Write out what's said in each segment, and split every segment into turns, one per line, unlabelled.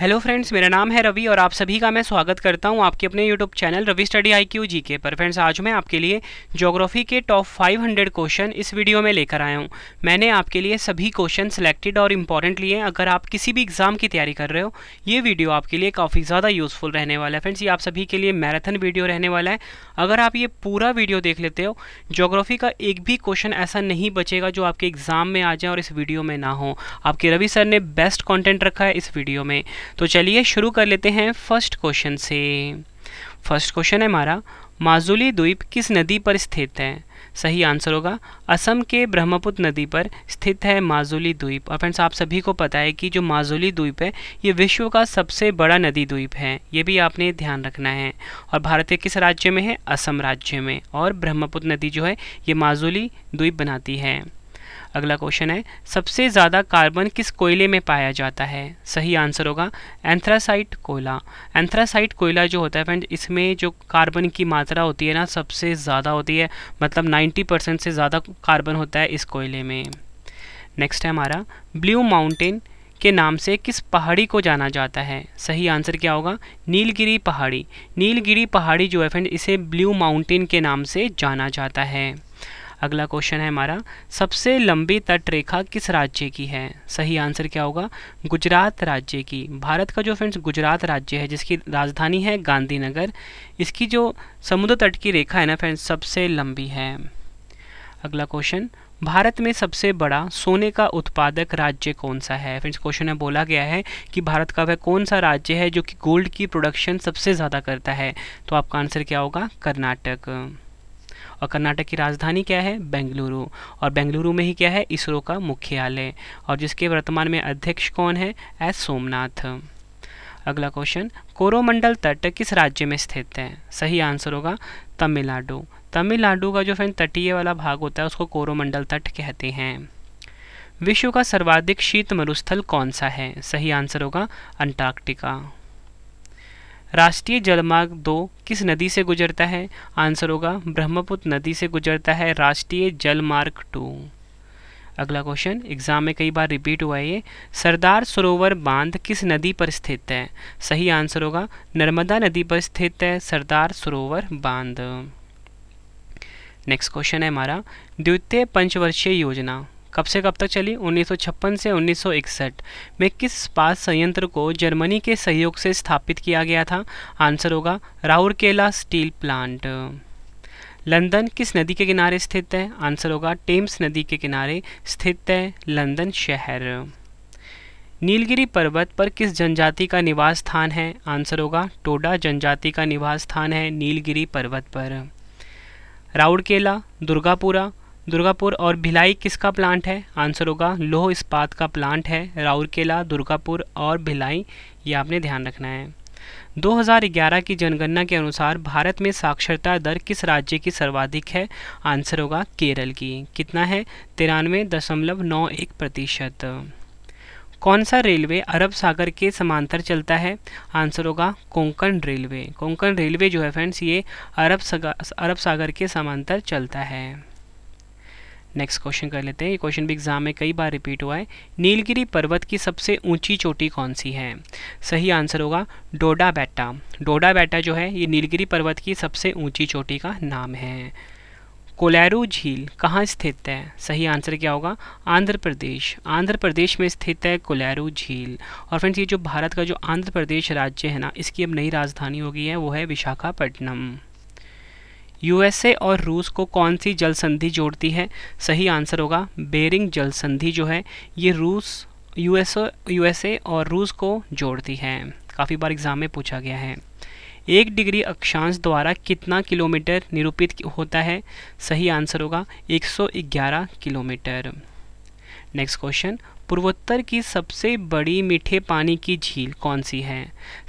hello friends मेरा नाम है रवि और आप सभी का मैं स्वागत करता हूं आपके अपने YouTube channel Ravi study I Q G K पर फ्रेंड्स आज मैं आपके लिए ज्योग्राफी के टॉप 500 क्वेश्चन इस वीडियो में लेकर आया हूं मैंने आपके लिए सभी क्वेश्चन सिलेक्टेड और इम्पॉर्टेंट लिए अगर आप किसी भी एग्ज़ाम की तैयारी कर रहे हो ये वीडियो आपके लिए काफ़ी ज़्यादा यूज़फुल रहने वाला है फ्रेंड्स ये आप सभी के लिए मैराथन वीडियो रहने वाला है अगर आप ये पूरा वीडियो देख लेते हो जोग्राफी का एक भी क्वेश्चन ऐसा नहीं बचेगा जो आपके एग्ज़ाम में आ जाए और इस वीडियो में ना हो आपके रवि सर ने बेस्ट कॉन्टेंट रखा है इस वीडियो में तो चलिए शुरू कर लेते हैं फर्स्ट क्वेश्चन से फर्स्ट क्वेश्चन है हमारा माजुली द्वीप किस नदी पर स्थित है सही आंसर होगा असम के ब्रह्मपुत्र नदी पर स्थित है माजुली द्वीप और फ्रेंड्स आप सभी को पता है कि जो माजुली द्वीप है ये विश्व का सबसे बड़ा नदी द्वीप है ये भी आपने ध्यान रखना है और भारत के किस राज्य में है असम राज्य में और ब्रह्मपुत्र नदी जो है ये माजुली द्वीप बनाती है अगला क्वेश्चन है सबसे ज़्यादा कार्बन किस कोयले में पाया जाता है सही आंसर होगा एंथ्रासाइट कोयला एंथ्रासाइट कोयला जो होता है फ्रेंड इसमें जो कार्बन की मात्रा होती है ना सबसे ज़्यादा होती है मतलब 90 परसेंट से ज़्यादा कार्बन होता है इस कोयले में नेक्स्ट है हमारा ब्लू माउंटेन के नाम से किस पहाड़ी को जाना जाता है सही आंसर क्या होगा नीलगिरी पहाड़ी नीलगिरी पहाड़ी जो है फ्रेंड इसे ब्लू माउंटेन के नाम से जाना जाता है अगला क्वेश्चन है हमारा सबसे लंबी तट रेखा किस राज्य की है सही आंसर क्या होगा गुजरात राज्य की भारत का जो फ्रेंड्स गुजरात राज्य है जिसकी राजधानी है गांधीनगर इसकी जो समुद्र तट की रेखा है ना फ्रेंड्स सबसे लंबी है अगला क्वेश्चन भारत में सबसे बड़ा सोने का उत्पादक राज्य कौन सा है फ्रेंड्स क्वेश्चन में बोला गया है कि भारत का वह कौन सा राज्य है जो कि गोल्ड की प्रोडक्शन सबसे ज़्यादा करता है तो आपका आंसर क्या होगा कर्नाटक और कर्नाटक की राजधानी क्या है बेंगलुरु और बेंगलुरु में ही क्या है इसरो का मुख्यालय और जिसके वर्तमान में अध्यक्ष कौन है एस सोमनाथ अगला क्वेश्चन कोरोमंडल तट किस राज्य में स्थित है सही आंसर होगा तमिलनाडु तमिलनाडु का जो फ्रेंड तटीय वाला भाग होता है उसको कोरोमंडल तट कहते हैं विश्व का सर्वाधिक शीत मरुस्थल कौन सा है सही आंसर होगा अंटार्कटिका राष्ट्रीय जलमार्ग दो किस नदी से गुजरता है आंसर होगा ब्रह्मपुत्र नदी से गुजरता है राष्ट्रीय जलमार्ग टू अगला क्वेश्चन एग्जाम में कई बार रिपीट हुआ है ये सरदार सरोवर बांध किस नदी पर स्थित है सही आंसर होगा नर्मदा नदी पर स्थित है सरदार सरोवर बांध नेक्स्ट क्वेश्चन है हमारा द्वितीय पंचवर्षीय योजना कब से कब तक चली 1956 से 1961 में किस इस्पात संयंत्र को जर्मनी के सहयोग से स्थापित किया गया था आंसर होगा राउरकेला स्टील प्लांट लंदन किस नदी के किनारे स्थित है आंसर होगा टेम्स नदी के किनारे स्थित है लंदन शहर नीलगिरी पर्वत पर किस जनजाति का निवास स्थान है आंसर होगा टोडा जनजाति का निवास स्थान है नीलगिरी पर्वत पर राउरकेला दुर्गापुरा दुर्गापुर और भिलाई किसका प्लांट है आंसर होगा लोह इस्पात का प्लांट है राउरकेला दुर्गापुर और भिलाई ये आपने ध्यान रखना है 2011 की जनगणना के अनुसार भारत में साक्षरता दर किस राज्य की सर्वाधिक है आंसर होगा केरल की कितना है तिरानवे दशमलव नौ एक प्रतिशत कौन सा रेलवे अरब सागर के समांतर चलता है आंसर होगा कोंकण रेलवे कोंकण रेलवे जो है फ्रेंड्स ये अरब सागर अरब सागर के समांतर चलता है नेक्स्ट क्वेश्चन कर लेते हैं ये क्वेश्चन भी एग्जाम में कई बार रिपीट हुआ है नीलगिरी पर्वत की सबसे ऊंची चोटी कौन सी है सही आंसर होगा डोडा बेटा डोडा बेटा जो है ये नीलगिरी पर्वत की सबसे ऊंची चोटी का नाम है कोलैरू झील कहाँ स्थित है सही आंसर क्या होगा आंध्र प्रदेश आंध्र प्रदेश में स्थित है कोलैरू झील और फ्रेंड्स ये जो भारत का जो आंध्र प्रदेश राज्य है ना इसकी अब नई राजधानी हो गई है वो है विशाखापट्टनम यूएसए और रूस को कौन सी जल संधि जोड़ती है सही आंसर होगा बेरिंग जल संधि जो है ये रूस यूएसए यूएसए और रूस को जोड़ती है काफ़ी बार एग्जाम में पूछा गया है एक डिग्री अक्षांश द्वारा कितना किलोमीटर निरूपित होता है सही आंसर होगा 111 किलोमीटर नेक्स्ट क्वेश्चन पूर्वोत्तर की सबसे बड़ी मीठे पानी की झील कौन सी है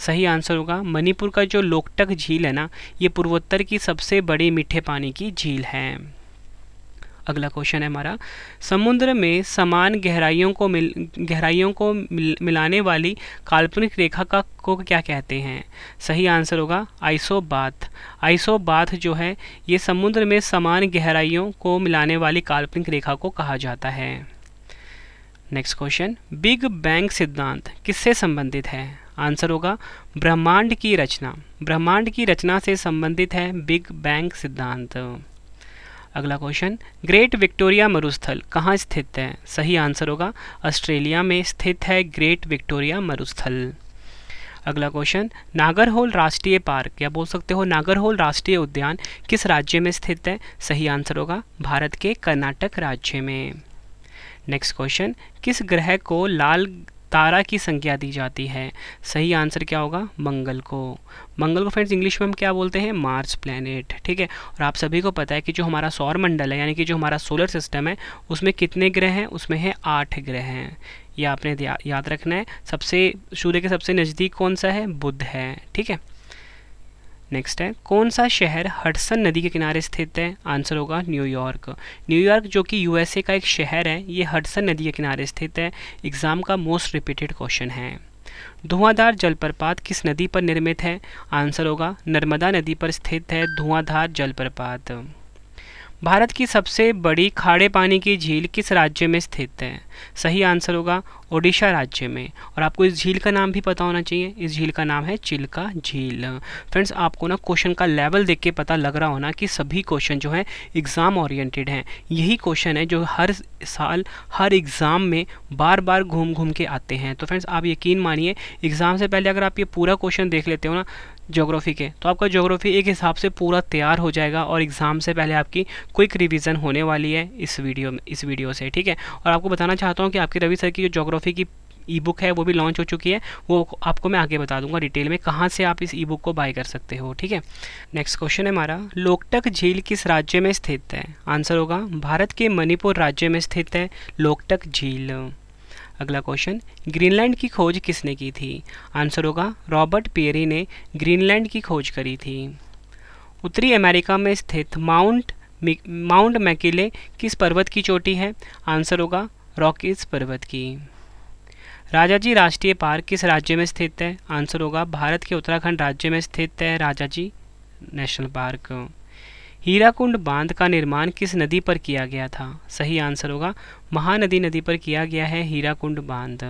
सही आंसर होगा मणिपुर का जो लोकटक झील है ना ये पूर्वोत्तर की सबसे बड़ी मीठे पानी की झील है अगला क्वेश्चन है हमारा समुद्र में समान गहराइयों को मिल गहराइयों को मिल, मिलाने वाली काल्पनिक रेखा का को क्या कहते हैं सही आंसर होगा आइसोबाथ आइसोबाथ जो है ये समुद्र में समान गहराइयों को मिलाने वाली काल्पनिक रेखा को कहा जाता है नेक्स्ट क्वेश्चन बिग बैंग सिद्धांत किससे संबंधित है आंसर होगा ब्रह्मांड की रचना ब्रह्मांड की रचना से संबंधित है बिग बैंग सिद्धांत अगला क्वेश्चन ग्रेट विक्टोरिया मरुस्थल कहाँ स्थित है सही आंसर होगा ऑस्ट्रेलिया में स्थित है ग्रेट विक्टोरिया मरुस्थल अगला क्वेश्चन नागरहोल राष्ट्रीय पार्क या बोल सकते हो नागरहोल राष्ट्रीय उद्यान किस राज्य में स्थित है सही आंसर होगा भारत के कर्नाटक राज्य में नेक्स्ट क्वेश्चन किस ग्रह को लाल तारा की संख्या दी जाती है सही आंसर क्या होगा मंगल को मंगल को फ्रेंड्स इंग्लिश में हम क्या बोलते हैं मार्स प्लैनेट ठीक है और आप सभी को पता है कि जो हमारा सौर मंडल है यानी कि जो हमारा सोलर सिस्टम है उसमें कितने ग्रह हैं उसमें है आठ ग्रह हैं ये आपने याद रखना है सबसे सूर्य के सबसे नज़दीक कौन सा है बुध है ठीक है नेक्स्ट है कौन सा शहर हडसन नदी के किनारे स्थित है आंसर होगा न्यूयॉर्क न्यूयॉर्क जो कि यूएसए का एक शहर है ये हडसन नदी के किनारे स्थित है एग्जाम का मोस्ट रिपीटेड क्वेश्चन है धुआंधार जलप्रपात किस नदी पर निर्मित है आंसर होगा नर्मदा नदी पर स्थित है धुआंधार जलप्रपात भारत की सबसे बड़ी खाड़े पानी की झील किस राज्य में स्थित है सही आंसर होगा ओडिशा राज्य में और आपको इस झील का नाम भी पता होना चाहिए इस झील का नाम है चिल्का झील फ्रेंड्स आपको ना क्वेश्चन का लेवल देख के पता लग रहा होना कि सभी क्वेश्चन जो हैं एग्ज़ाम ओरिएंटेड हैं यही क्वेश्चन है जो हर साल हर एग्ज़ाम में बार बार घूम घूम के आते हैं तो फ्रेंड्स आप यकीन मानिए एग्ज़ाम से पहले अगर आप ये पूरा क्वेश्चन देख लेते हो ना जोग्राफ़ी के तो आपका जोग्राफ़ी एक हिसाब से पूरा तैयार हो जाएगा और एग्ज़ाम से पहले आपकी क्विक रिविज़न होने वाली है इस वीडियो में इस वीडियो से ठीक है और आपको बताना चाहता हूँ कि आपकी रवि सर की जो जोग्राफ़ी की ई बुक है वो भी लॉन्च हो चुकी है वो आपको मैं आगे बता दूंगा डिटेल में कहाँ से आप इस ई बुक को बाय कर सकते हो ठीक है नेक्स्ट क्वेश्चन है हमारा लोकटक झील किस राज्य में स्थित है आंसर होगा भारत के मणिपुर राज्य में स्थित है लोकटक झील अगला क्वेश्चन ग्रीनलैंड की खोज किसने की थी आंसर होगा रॉबर्ट पेरी ने ग्रीनलैंड की खोज करी थी उत्तरी अमेरिका में स्थित माउंट माउंट मैकिले किस पर्वत की चोटी है आंसर होगा रॉकीज पर्वत की राजाजी राष्ट्रीय पार्क किस राज्य में स्थित है आंसर होगा भारत के उत्तराखंड राज्य में स्थित है राजाजी नेशनल पार्क हीराकुंड बांध का निर्माण किस नदी पर किया गया था सही आंसर होगा महानदी नदी पर किया गया है हीराकुंड बांध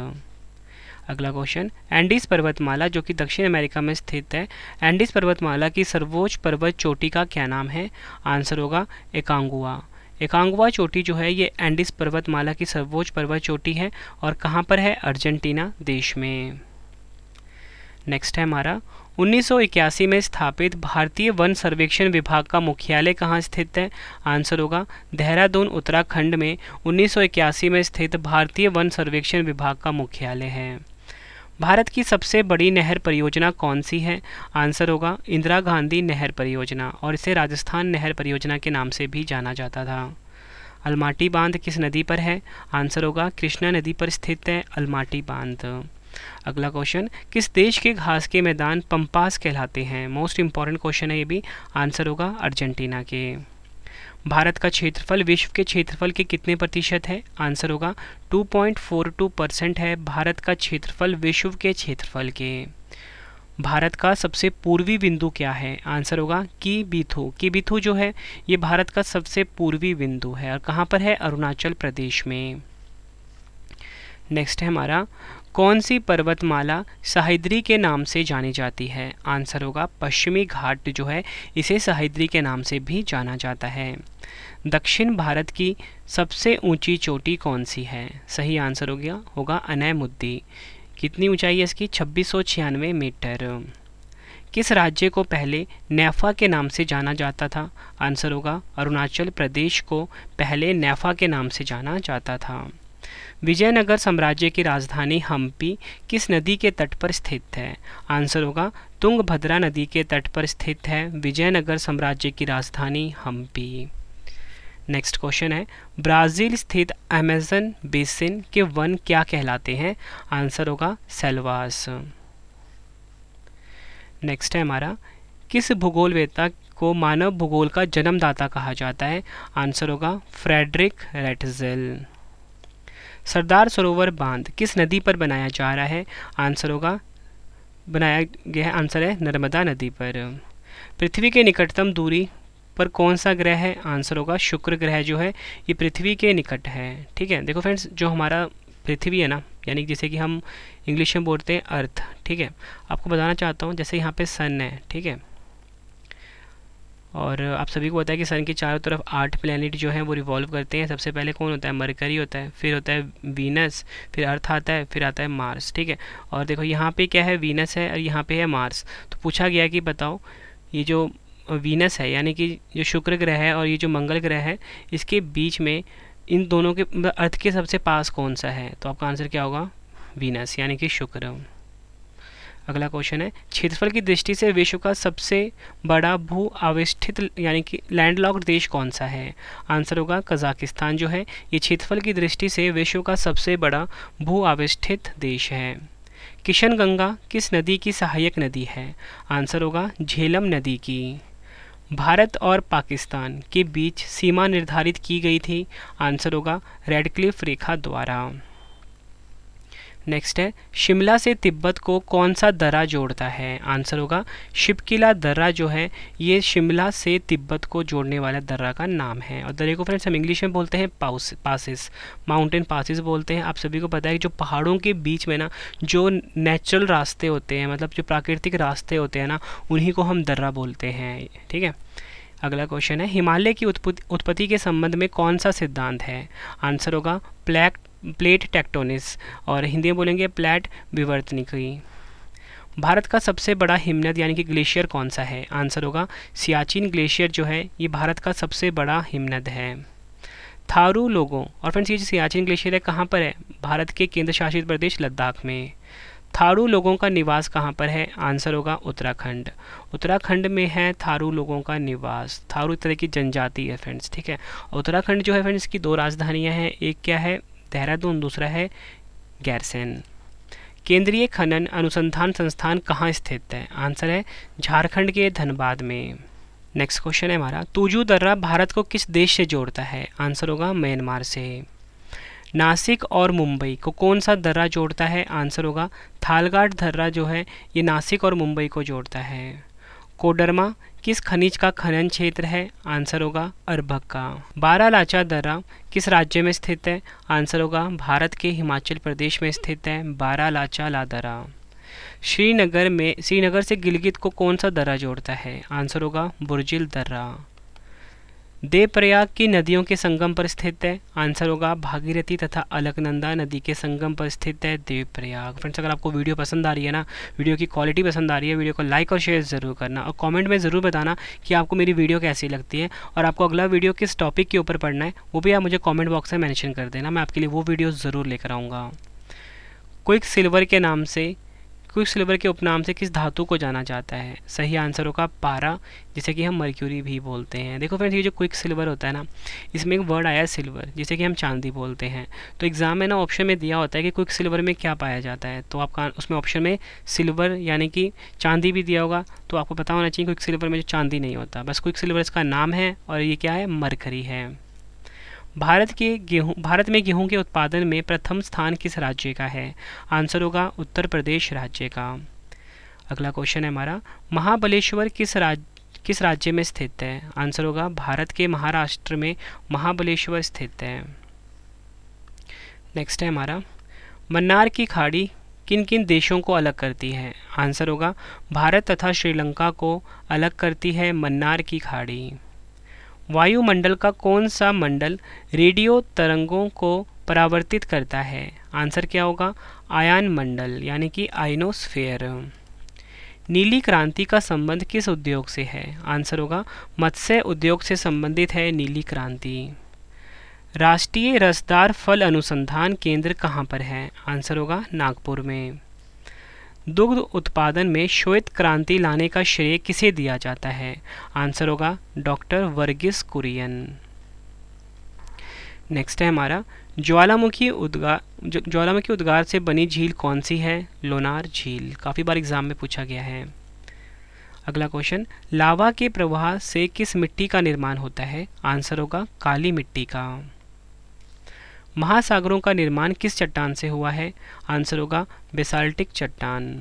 अगला क्वेश्चन एंडीज पर्वतमाला जो कि दक्षिण अमेरिका में स्थित है एंडीज पर्वतमाला की सर्वोच्च पर्वत चोटी का क्या नाम है आंसर होगा एकांगुआ एकांगुआ चोटी जो है ये एंडिस पर्वतमाला की सर्वोच्च पर्वत चोटी है और कहाँ पर है अर्जेंटीना देश में नेक्स्ट है हमारा 1981 में स्थापित भारतीय वन सर्वेक्षण विभाग का मुख्यालय कहाँ स्थित है आंसर होगा देहरादून उत्तराखंड में 1981 में स्थित भारतीय वन सर्वेक्षण विभाग का मुख्यालय है भारत की सबसे बड़ी नहर परियोजना कौन सी है आंसर होगा इंदिरा गांधी नहर परियोजना और इसे राजस्थान नहर परियोजना के नाम से भी जाना जाता था अलमाटी बांध किस नदी पर है आंसर होगा कृष्णा नदी पर स्थित है अलमाटी बांध अगला क्वेश्चन किस देश के घास के मैदान पंपास कहलाते हैं मोस्ट इंपॉर्टेंट क्वेश्चन है ये भी आंसर होगा अर्जेंटीना के भारत का क्षेत्रफल विश्व के क्षेत्रफल के कितने प्रतिशत है आंसर होगा 2.42 परसेंट है भारत का क्षेत्रफल विश्व के क्षेत्रफल के भारत का सबसे पूर्वी बिंदु क्या है आंसर होगा की बीथू की बीथू जो है ये भारत का सबसे पूर्वी बिंदु है और कहाँ पर है अरुणाचल प्रदेश में नेक्स्ट है हमारा कौन सी पर्वतमाला सहिद्री के नाम से जानी जाती है आंसर होगा पश्चिमी घाट जो है इसे सहिद्री के नाम से भी जाना जाता है दक्षिण भारत की सबसे ऊंची चोटी कौन सी है सही आंसर हो गया होगा मुद्दी कितनी ऊंचाई है इसकी छब्बीस मीटर किस राज्य को पहले नेफा के नाम से जाना जाता था आंसर होगा अरुणाचल प्रदेश को पहले नेफा के नाम से जाना जाता था विजयनगर साम्राज्य की राजधानी हम्पी किस नदी के तट पर स्थित है आंसर होगा तुंगभद्रा नदी के तट पर स्थित है विजयनगर साम्राज्य की राजधानी हम्पी नेक्स्ट क्वेश्चन है ब्राज़ील स्थित अमेजन बेसिन के वन क्या कहलाते हैं आंसर होगा सेलवास नेक्स्ट है हमारा किस भूगोलवेता को मानव भूगोल का जन्मदाता कहा जाता है आंसर होगा फ्रेडरिक रेटजेल सरदार सरोवर बांध किस नदी पर बनाया जा रहा है आंसर होगा बनाया गया है आंसर है नर्मदा नदी पर पृथ्वी के निकटतम दूरी पर कौन सा ग्रह है आंसर होगा शुक्र ग्रह जो है ये पृथ्वी के निकट है ठीक है देखो फ्रेंड्स जो हमारा पृथ्वी है ना यानी जैसे कि हम इंग्लिश में बोलते हैं अर्थ ठीक है आपको बताना चाहता हूँ जैसे यहाँ पे सन है ठीक है और आप सभी को पता है कि सन के चारों तरफ आठ प्लानट जो हैं वो रिवॉल्व करते हैं सबसे पहले कौन होता है मरकरी होता है फिर होता है वीनस फिर अर्थ आता है फिर आता है मार्स ठीक है और देखो यहाँ पे क्या है वीनस है और यहाँ पे है मार्स तो पूछा गया कि बताओ ये जो वीनस है यानी कि जो शुक्र ग्रह है और ये जो मंगल ग्रह है इसके बीच में इन दोनों के अर्थ मतलब के सबसे पास कौन सा है तो आपका आंसर क्या होगा वीनस यानी कि शुक्र अगला क्वेश्चन है क्षेत्रफल की दृष्टि से विश्व का सबसे बड़ा भू आविष्ठित यानी कि लैंडलॉक्ड देश कौन सा है आंसर होगा कजाकिस्तान जो है ये क्षेत्रफल की दृष्टि से विश्व का सबसे बड़ा भू आविष्ठित देश है किशन गंगा किस नदी की सहायक नदी है आंसर होगा झेलम नदी की भारत और पाकिस्तान के बीच सीमा निर्धारित की गई थी आंसर होगा रेडक्लिफ रेखा द्वारा नेक्स्ट है शिमला से तिब्बत को कौन सा दर्रा जोड़ता है आंसर होगा शिपकिला दर्रा जो है ये शिमला से तिब्बत को जोड़ने वाला दर्रा का नाम है और दर्रे को फ्रेंड्स हम इंग्लिश में बोलते हैं पाउस पासिस माउंटेन पासिस बोलते हैं आप सभी को पता है कि जो पहाड़ों के बीच में ना जो नेचुरल रास्ते होते हैं मतलब जो प्राकृतिक रास्ते होते हैं ना उन्हीं को हम दर्रा बोलते हैं ठीक है अगला क्वेश्चन है हिमालय की उत्पत्ति के संबंध में कौन सा सिद्धांत है आंसर होगा प्लैक प्लेट टेक्टोनिस और हिंदी में बोलेंगे प्लेट विवर्तनिकी भारत का सबसे बड़ा हिमनद यानी कि ग्लेशियर कौन सा है आंसर होगा सियाचिन ग्लेशियर जो है ये भारत का सबसे बड़ा हिमनद है थारू लोगों और फ्रेंड्स ये जो सियाचिन ग्लेशियर है कहाँ पर है भारत के केंद्र शासित प्रदेश लद्दाख में थारू लोगों का निवास कहाँ पर है आंसर होगा उत्तराखंड उत्तराखंड में है थारू लोगों का निवास थारू तरह की जनजाति है फ्रेंड्स ठीक है उत्तराखंड जो है फ्रेंड्स की दो राजधानियाँ हैं एक क्या है देहरादून दूसरा है गैरसैन केंद्रीय खनन अनुसंधान संस्थान कहाँ स्थित है आंसर है झारखंड के धनबाद में नेक्स्ट क्वेश्चन है हमारा तुजू दर्रा भारत को किस देश से जोड़ता है आंसर होगा म्यांमार से नासिक और मुंबई को कौन सा दर्रा जोड़ता है आंसर होगा थालगाट दर्रा जो है ये नासिक और मुंबई को जोड़ता है कोडरमा किस खनिज का खनन क्षेत्र है आंसर होगा अरबक का बारह लाचा दर्रा किस राज्य में स्थित है आंसर होगा भारत के हिमाचल प्रदेश में स्थित है बारह लाचा लादरा श्रीनगर में श्रीनगर से गिलगित को कौन सा दर्रा जोड़ता है आंसर होगा बुरजिल दर्रा देव प्रयाग की नदियों के संगम पर स्थित है आंसर होगा भागीरथी तथा अलकनंदा नदी के संगम पर स्थित है देव प्रयाग फ्रेंड्स अगर आपको वीडियो पसंद आ रही है ना वीडियो की क्वालिटी पसंद आ रही है वीडियो को लाइक और शेयर ज़रूर करना और कमेंट में ज़रूर बताना कि आपको मेरी वीडियो कैसी लगती है और आपको अगला वीडियो किस टॉपिक के ऊपर पढ़ना है वो भी आप मुझे कॉमेंट बॉक्स में मैंशन कर देना मैं आपके लिए वो वीडियो ज़रूर लेकर आऊँगा क्विक सिल्वर के नाम से क्विक सिल्वर के उपनाम से किस धातु को जाना जाता है सही आंसर होगा पारा जिसे कि हम मर्क्यूरी भी बोलते हैं देखो फ्रेंड्स ये जो क्विक सिल्वर होता है ना इसमें एक वर्ड आया सिल्वर जिसे कि हम चांदी बोलते हैं तो एग्ज़ाम में ना ऑप्शन में दिया होता है कि क्विक सिल्वर में क्या पाया जाता है तो आपका उसमें ऑप्शन में सिल्वर यानी कि चांदी भी दिया होगा तो आपको पता होना चाहिए क्विक सिल्वर में जो चांदी नहीं होता बस क्विक सिल्वर इसका नाम है और ये क्या है मरकरी है भारत के गेहूँ भारत में गेहूँ के उत्पादन में प्रथम स्थान किस राज्य का है आंसर होगा उत्तर प्रदेश राज्य का अगला क्वेश्चन है हमारा महाबलेश्वर किस राज्य किस राज्य में स्थित है आंसर होगा भारत के महाराष्ट्र में महाबलेश्वर स्थित है नेक्स्ट है हमारा मन्नार की खाड़ी किन किन देशों को अलग करती है आंसर होगा भारत तथा श्रीलंका को अलग करती है मन्नार की खाड़ी वायुमंडल का कौन सा मंडल रेडियो तरंगों को परावर्तित करता है आंसर क्या होगा आयन मंडल यानी कि आइनोस्फेयर नीली क्रांति का संबंध किस उद्योग से है आंसर होगा मत्स्य उद्योग से संबंधित है नीली क्रांति राष्ट्रीय रसदार फल अनुसंधान केंद्र कहाँ पर है आंसर होगा नागपुर में दुग्ध उत्पादन में श्वेत क्रांति लाने का श्रेय किसे दिया जाता है आंसर होगा डॉक्टर वर्गिस कुरियन नेक्स्ट है हमारा ज्वालामुखी उद्गार ज्वालामुखी उद्गार से बनी झील कौन सी है लोनार झील काफ़ी बार एग्जाम में पूछा गया है अगला क्वेश्चन लावा के प्रवाह से किस मिट्टी का निर्माण होता है आंसर होगा काली मिट्टी का महासागरों का निर्माण किस चट्टान से हुआ है आंसर होगा बेसाल्टिक चट्टान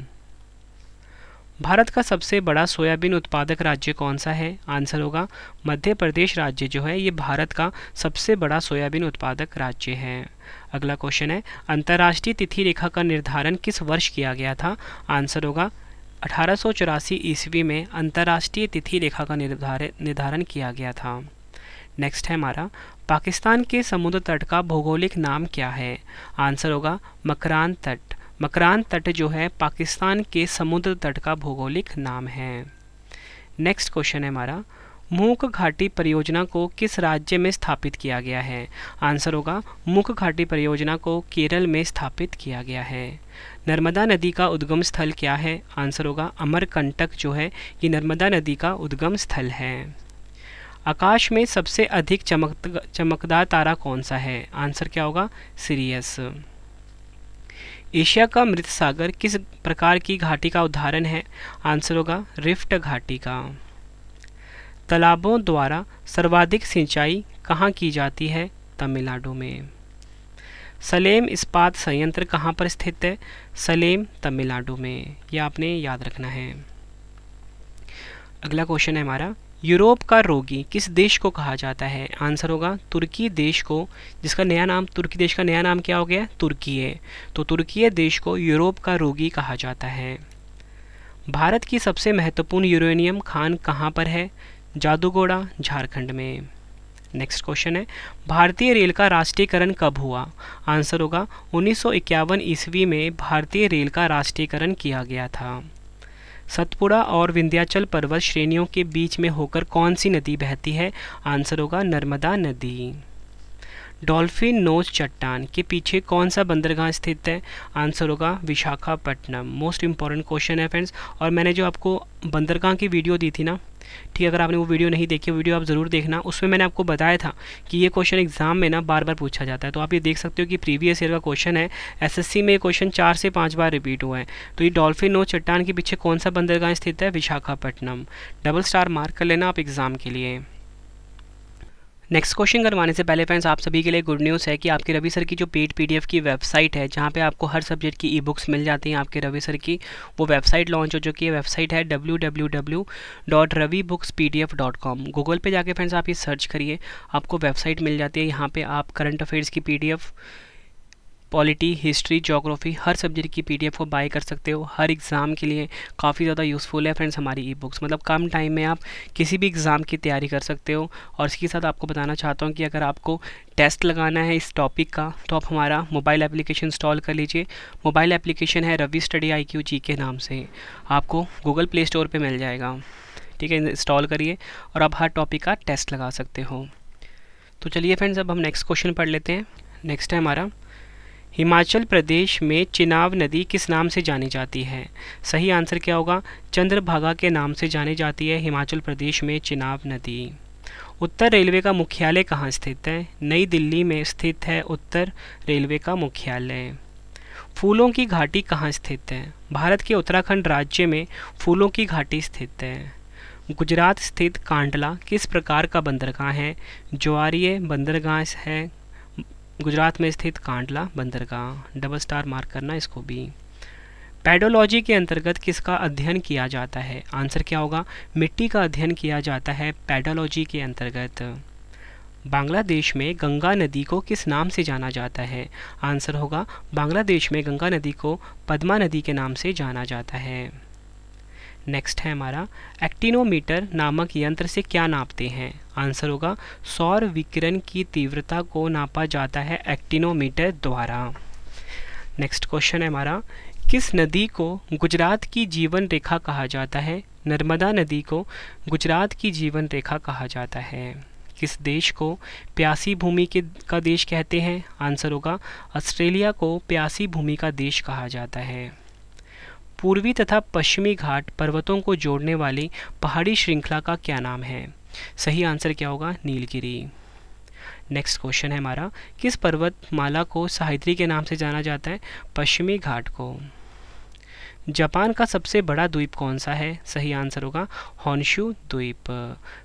भारत का सबसे बड़ा सोयाबीन उत्पादक राज्य कौन सा है आंसर होगा मध्य प्रदेश राज्य जो है ये भारत का सबसे बड़ा सोयाबीन उत्पादक राज्य है अगला क्वेश्चन है अंतर्राष्ट्रीय तिथि रेखा का निर्धारण किस वर्ष किया गया था आंसर होगा अठारह ईस्वी में अंतर्राष्ट्रीय तिथि रेखा का निर्धारण निर्धारण किया गया था नेक्स्ट है हमारा पाकिस्तान के समुद्र तट का भौगोलिक नाम क्या है आंसर होगा मकरान तट मकरान तट जो है पाकिस्तान के समुद्र तट का भौगोलिक नाम है नेक्स्ट क्वेश्चन है हमारा मूक घाटी परियोजना को किस राज्य में स्थापित किया गया है आंसर होगा मूक घाटी परियोजना को केरल में स्थापित किया गया है नर्मदा नदी का उद्गम स्थल क्या है आंसर होगा अमरकंटक जो है ये नर्मदा नदी का उद्गम स्थल है आकाश में सबसे अधिक चमक चमकदार तारा कौन सा है आंसर क्या होगा सीरियस एशिया का मृत सागर किस प्रकार की घाटी का उदाहरण है आंसर होगा रिफ्ट घाटी का तालाबों द्वारा सर्वाधिक सिंचाई कहाँ की जाती है तमिलनाडु में सलेम इस्पात संयंत्र कहाँ पर स्थित है सलेम तमिलनाडु में यह आपने याद रखना है अगला क्वेश्चन है हमारा यूरोप का रोगी किस देश को कहा जाता है आंसर होगा तुर्की देश को जिसका नया नाम तुर्की देश का नया नाम क्या हो गया तुर्की है तो तुर्की देश को यूरोप का रोगी कहा जाता है भारत की सबसे महत्वपूर्ण यूरेनियम खान कहाँ पर है जादूगोड़ा झारखंड में नेक्स्ट क्वेश्चन है भारतीय रेल का राष्ट्रीयकरण कब हुआ आंसर होगा उन्नीस ईस्वी में भारतीय रेल का राष्ट्रीयकरण किया गया था सतपुड़ा और विंध्याचल पर्वत श्रेणियों के बीच में होकर कौन सी नदी बहती है आंसर होगा नर्मदा नदी डॉल्फिन नोज चट्टान के पीछे कौन सा बंदरगाह स्थित है आंसर होगा विशाखापट्टनम मोस्ट इंपॉर्टेंट क्वेश्चन है फ्रेंड्स और मैंने जो आपको बंदरगाह की वीडियो दी थी ना ठीक है अगर आपने वो वीडियो नहीं देखी वीडियो आप ज़रूर देखना उसमें मैंने आपको बताया था कि ये क्वेश्चन एग्जाम में ना बार बार पूछा जाता है तो आप ये देख सकते हो कि प्रीवियस ईयर का क्वेश्चन है एसएससी में ये क्वेश्चन चार से पाँच बार रिपीट हुआ है तो ये डॉल्फिन नो चट्टान के पीछे कौन सा बंदरगाह स्थित है विशाखापट्टनम डबल स्टार मार्क कर लेना आप एग्ज़ाम के लिए नेक्स्ट क्वेश्चन करवाने से पहले फ्रेंड्स आप सभी के लिए गुड न्यूज़ है कि आपके रवि सर की जो पेड पीडीएफ की वेबसाइट है जहाँ पे आपको हर सब्जेक्ट की ई बुक्स मिल जाती हैं आपके रवि सर की वो वेबसाइट लॉन्च हो चुकी है वेबसाइट है W W W dot Ravi books P D F dot com Google पर जाके फ्रेंड्स आप ये सर्च करिए आपको वेबसाइट मिल जाती है यहाँ पर आप करंट अफेयर्स की P D F polity history geography हर सब्जेक्ट की पीडीएफ को बाय कर सकते हो हर एग्ज़ाम के लिए काफ़ी ज़्यादा यूज़फुल है फ्रेंड्स हमारी ई बुक्स मतलब कम टाइम में आप किसी भी एग्ज़ाम की तैयारी कर सकते हो और इसके साथ आपको बताना चाहता हूँ कि अगर आपको टेस्ट लगाना है इस टॉपिक का तो आप हमारा मोबाइल एप्लीकेशन इंस्टॉल कर लीजिए मोबाइल एप्लीकेशन है Ravi study I Q G K नाम से आपको गूगल प्ले स्टोर पर मिल जाएगा ठीक है इंस्टॉल करिए और आप हर टॉपिक का टेस्ट लगा सकते हो तो चलिए फ्रेंड्स अब हम नेक्स्ट क्वेश्चन पढ़ लेते हैं नेक्स्ट है हमारा हिमाचल प्रदेश में चिनाव नदी किस नाम से जानी जाती है सही आंसर क्या होगा चंद्रभागा के नाम से जानी जाती है हिमाचल प्रदेश में चिनाव नदी उत्तर रेलवे का मुख्यालय कहाँ स्थित है नई दिल्ली में स्थित है उत्तर रेलवे का मुख्यालय फूलों की घाटी कहाँ स्थित है भारत के उत्तराखंड राज्य में फूलों की घाटी स्थित है गुजरात स्थित कांडला किस प्रकार का बंदरगाह है ज्वारीय बंदरगाह है गुजरात में स्थित कांडला बंदरगाह डबल स्टार मार्क करना इसको भी पैडोलॉजी के अंतर्गत किसका अध्ययन किया जाता है आंसर क्या होगा मिट्टी का अध्ययन किया जाता है पैडोलॉजी के अंतर्गत बांग्लादेश में गंगा नदी को किस नाम से जाना जाता है आंसर होगा बांग्लादेश में गंगा नदी को पद्मा नदी के नाम से जाना जाता है नेक्स्ट है हमारा एक्टिनोमीटर नामक यंत्र से क्या नापते हैं आंसर होगा सौर विकिरण की तीव्रता को नापा जाता है एक्टिनोमीटर द्वारा नेक्स्ट क्वेश्चन है हमारा किस नदी को गुजरात की जीवन रेखा कहा जाता है नर्मदा नदी को गुजरात की जीवन रेखा कहा जाता है किस देश को प्यासी भूमि के का देश कहते हैं आंसर होगा ऑस्ट्रेलिया को प्यासी भूमि का देश कहा जाता है पूर्वी तथा पश्चिमी घाट पर्वतों को जोड़ने वाली पहाड़ी श्रृंखला का क्या नाम है सही आंसर क्या होगा नीलगिरी नेक्स्ट क्वेश्चन है हमारा किस पर्वतमाला को साहित्री के नाम से जाना जाता है पश्चिमी घाट को जापान का सबसे बड़ा द्वीप कौन सा है सही आंसर होगा हॉन्शू द्वीप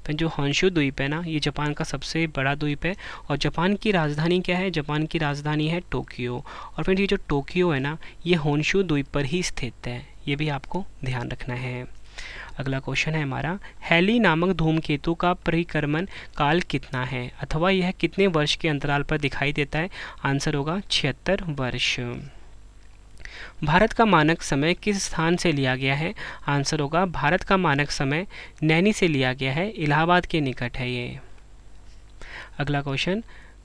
तो जो हॉन्शू द्वीप है ना ये जापान का सबसे बड़ा द्वीप है और जापान की राजधानी क्या है जापान की राजधानी है टोक्यो और फिर ये जो टोक्यो है ना ये हॉन्शू द्वीप पर ही स्थित है ये भी आपको ध्यान रखना है अगला क्वेश्चन है हमारा हैली नामक धूमकेतु का परिक्रमण काल कितना है अथवा यह कितने वर्ष के अंतराल पर दिखाई देता है आंसर होगा छिहत्तर वर्ष भारत का मानक समय किस स्थान से लिया गया है आंसर होगा भारत का मानक समय नैनी से लिया गया है इलाहाबाद के निकट है ये अगला क्वेश्चन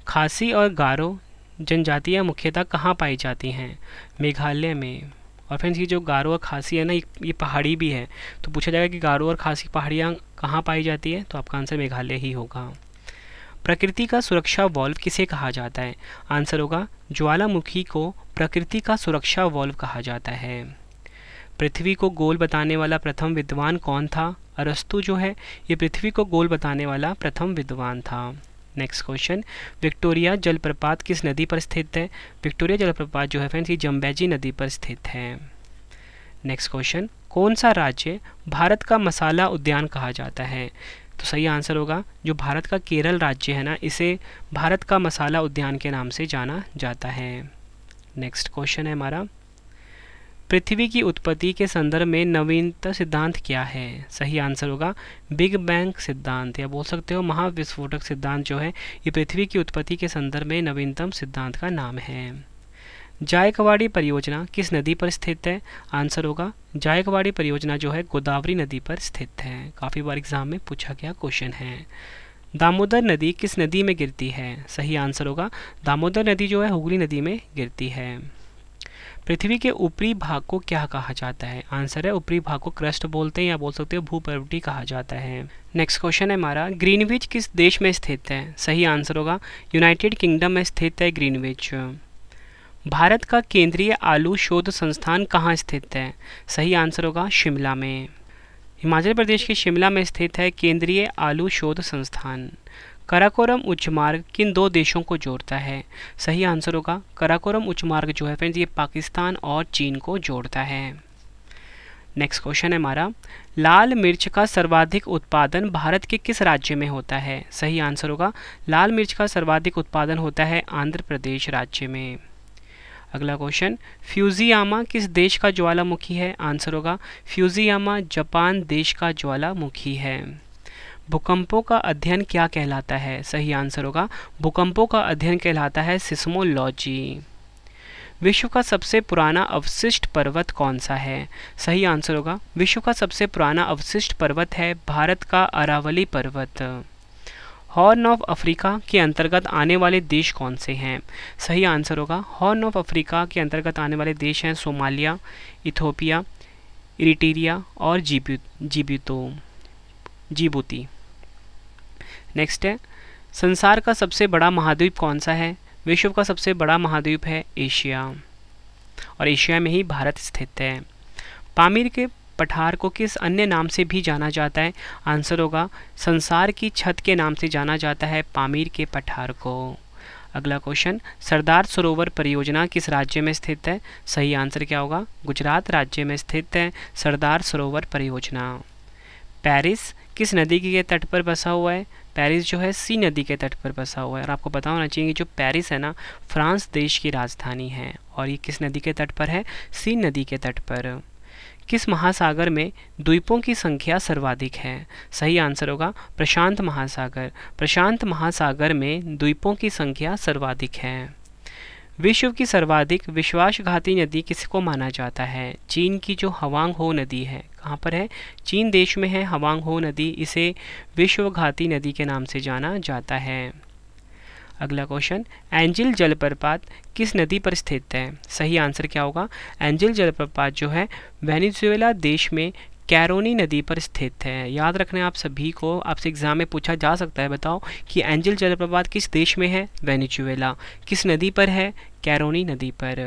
खासी और गारो जनजातियाँ मुख्यतः कहाँ पाई जाती हैं मेघालय में और फ्रेंड्स ये जो गारो और खासी है ना ये पहाड़ी भी है तो पूछा जाएगा कि गारो और खासी पहाड़ियाँ कहाँ पाई जाती है तो आपका आंसर मेघालय ही होगा प्रकृति का सुरक्षा वॉल्व किसे कहा जाता है आंसर होगा ज्वालामुखी को प्रकृति का सुरक्षा वॉल्व कहा जाता है पृथ्वी को गोल बताने वाला प्रथम विद्वान कौन था अरस्तु जो है ये पृथ्वी को गोल बताने वाला प्रथम विद्वान था नेक्स्ट क्वेश्चन विक्टोरिया जलप्रपात किस नदी पर स्थित है विक्टोरिया जलप्रपात जो है फ्रेंड्स ये जम्बेजी नदी पर स्थित है नेक्स्ट क्वेश्चन कौन सा राज्य भारत का मसाला उद्यान कहा जाता है तो सही आंसर होगा जो भारत का केरल राज्य है ना इसे भारत का मसाला उद्यान के नाम से जाना जाता है नेक्स्ट क्वेश्चन है हमारा पृथ्वी की उत्पत्ति के संदर्भ में नवीनतम सिद्धांत क्या है सही आंसर होगा बिग बैंग सिद्धांत या बोल सकते हो महाविस्फोटक सिद्धांत जो है ये पृथ्वी की उत्पत्ति के संदर्भ में नवीनतम सिद्धांत का नाम है जायकवाड़ी परियोजना किस नदी पर स्थित है आंसर होगा जायकवाड़ी परियोजना जो है गोदावरी नदी पर स्थित है काफ़ी बार एग्जाम में पूछा गया क्वेश्चन है दामोदर नदी किस नदी में गिरती है सही आंसर होगा दामोदर नदी जो है हुगली नदी में गिरती है पृथ्वी के ऊपरी भाग को क्या कहा जाता है आंसर है ऊपरी भाग को क्रस्ट बोलते हैं या बोल सकते हो भूपर्वटी कहा जाता है नेक्स्ट क्वेश्चन है हमारा ग्रीनविच किस देश में स्थित है सही आंसर होगा यूनाइटेड किंगडम में स्थित है ग्रीनविच भारत का केंद्रीय आलू शोध संस्थान कहाँ स्थित है सही आंसर होगा शिमला में हिमाचल प्रदेश के शिमला में स्थित है केंद्रीय आलू शोध संस्थान कराकोरम उच्च मार्ग किन दो देशों को जोड़ता है सही आंसर होगा कराकोरम उच्च मार्ग जो है फ्रेंड्स ये पाकिस्तान और चीन को जोड़ता है नेक्स्ट क्वेश्चन है हमारा लाल मिर्च का सर्वाधिक उत्पादन भारत के किस राज्य में होता है सही आंसर होगा लाल मिर्च का सर्वाधिक उत्पादन होता है आंध्र प्रदेश राज्य में अगला क्वेश्चन फ्यूजियामा किस देश का ज्वालामुखी है आंसर होगा फ्यूजियामा जापान देश का ज्वालामुखी है भूकंपों का अध्ययन क्या कहलाता है सही आंसर होगा भूकंपों का अध्ययन कहलाता है सिस्मोलॉजी विश्व का सबसे पुराना अवशिष्ट पर्वत कौन सा है सही आंसर होगा विश्व का सबसे पुराना अवशिष्ट पर्वत है भारत का अरावली पर्वत हॉर्न ऑफ अफ्रीका के अंतर्गत आने वाले देश कौन से हैं सही आंसर होगा हॉर्न ऑफ अफ्रीका के अंतर्गत आने वाले देश हैं सोमालिया इथोपिया इरिटेरिया और जीबू जीबूतो जीबूती नेक्स्ट है संसार का सबसे बड़ा महाद्वीप कौन सा है विश्व का सबसे बड़ा महाद्वीप है एशिया और एशिया में ही भारत स्थित है पामीर के पठार को किस अन्य नाम से भी जाना जाता है आंसर होगा संसार की छत के नाम से जाना जाता है पामीर के पठार को अगला क्वेश्चन सरदार सरोवर परियोजना किस राज्य में स्थित है सही आंसर क्या होगा गुजरात राज्य में स्थित है सरदार सरोवर परियोजना पेरिस किस नदी के तट पर बसा हुआ है पेरिस जो है सी नदी के तट पर बसा हुआ है और आपको पता होना चाहिए कि जो पेरिस है ना फ्रांस देश की राजधानी है और ये किस नदी के तट पर है सी नदी के तट पर किस महासागर में द्वीपों की संख्या सर्वाधिक है सही आंसर होगा प्रशांत महासागर प्रशांत महासागर में द्वीपों की संख्या सर्वाधिक है विश्व की सर्वाधिक विश्वासघाती नदी किसको माना जाता है चीन की जो हवांग हो नदी है कहाँ पर है चीन देश में है हवांग हो नदी इसे विश्वघाती नदी के नाम से जाना जाता है अगला क्वेश्चन एंजिल जलप्रपात किस नदी पर स्थित है सही आंसर क्या होगा एंजिल जलप्रपात जो है वेनेजुएला देश में कैरोनी नदी पर स्थित है याद रखना आप सभी को आपसे एग्जाम में पूछा जा सकता है बताओ कि एंजिल जलप्रपात किस देश में है वेनेजुएला किस नदी पर है कैरोनी नदी पर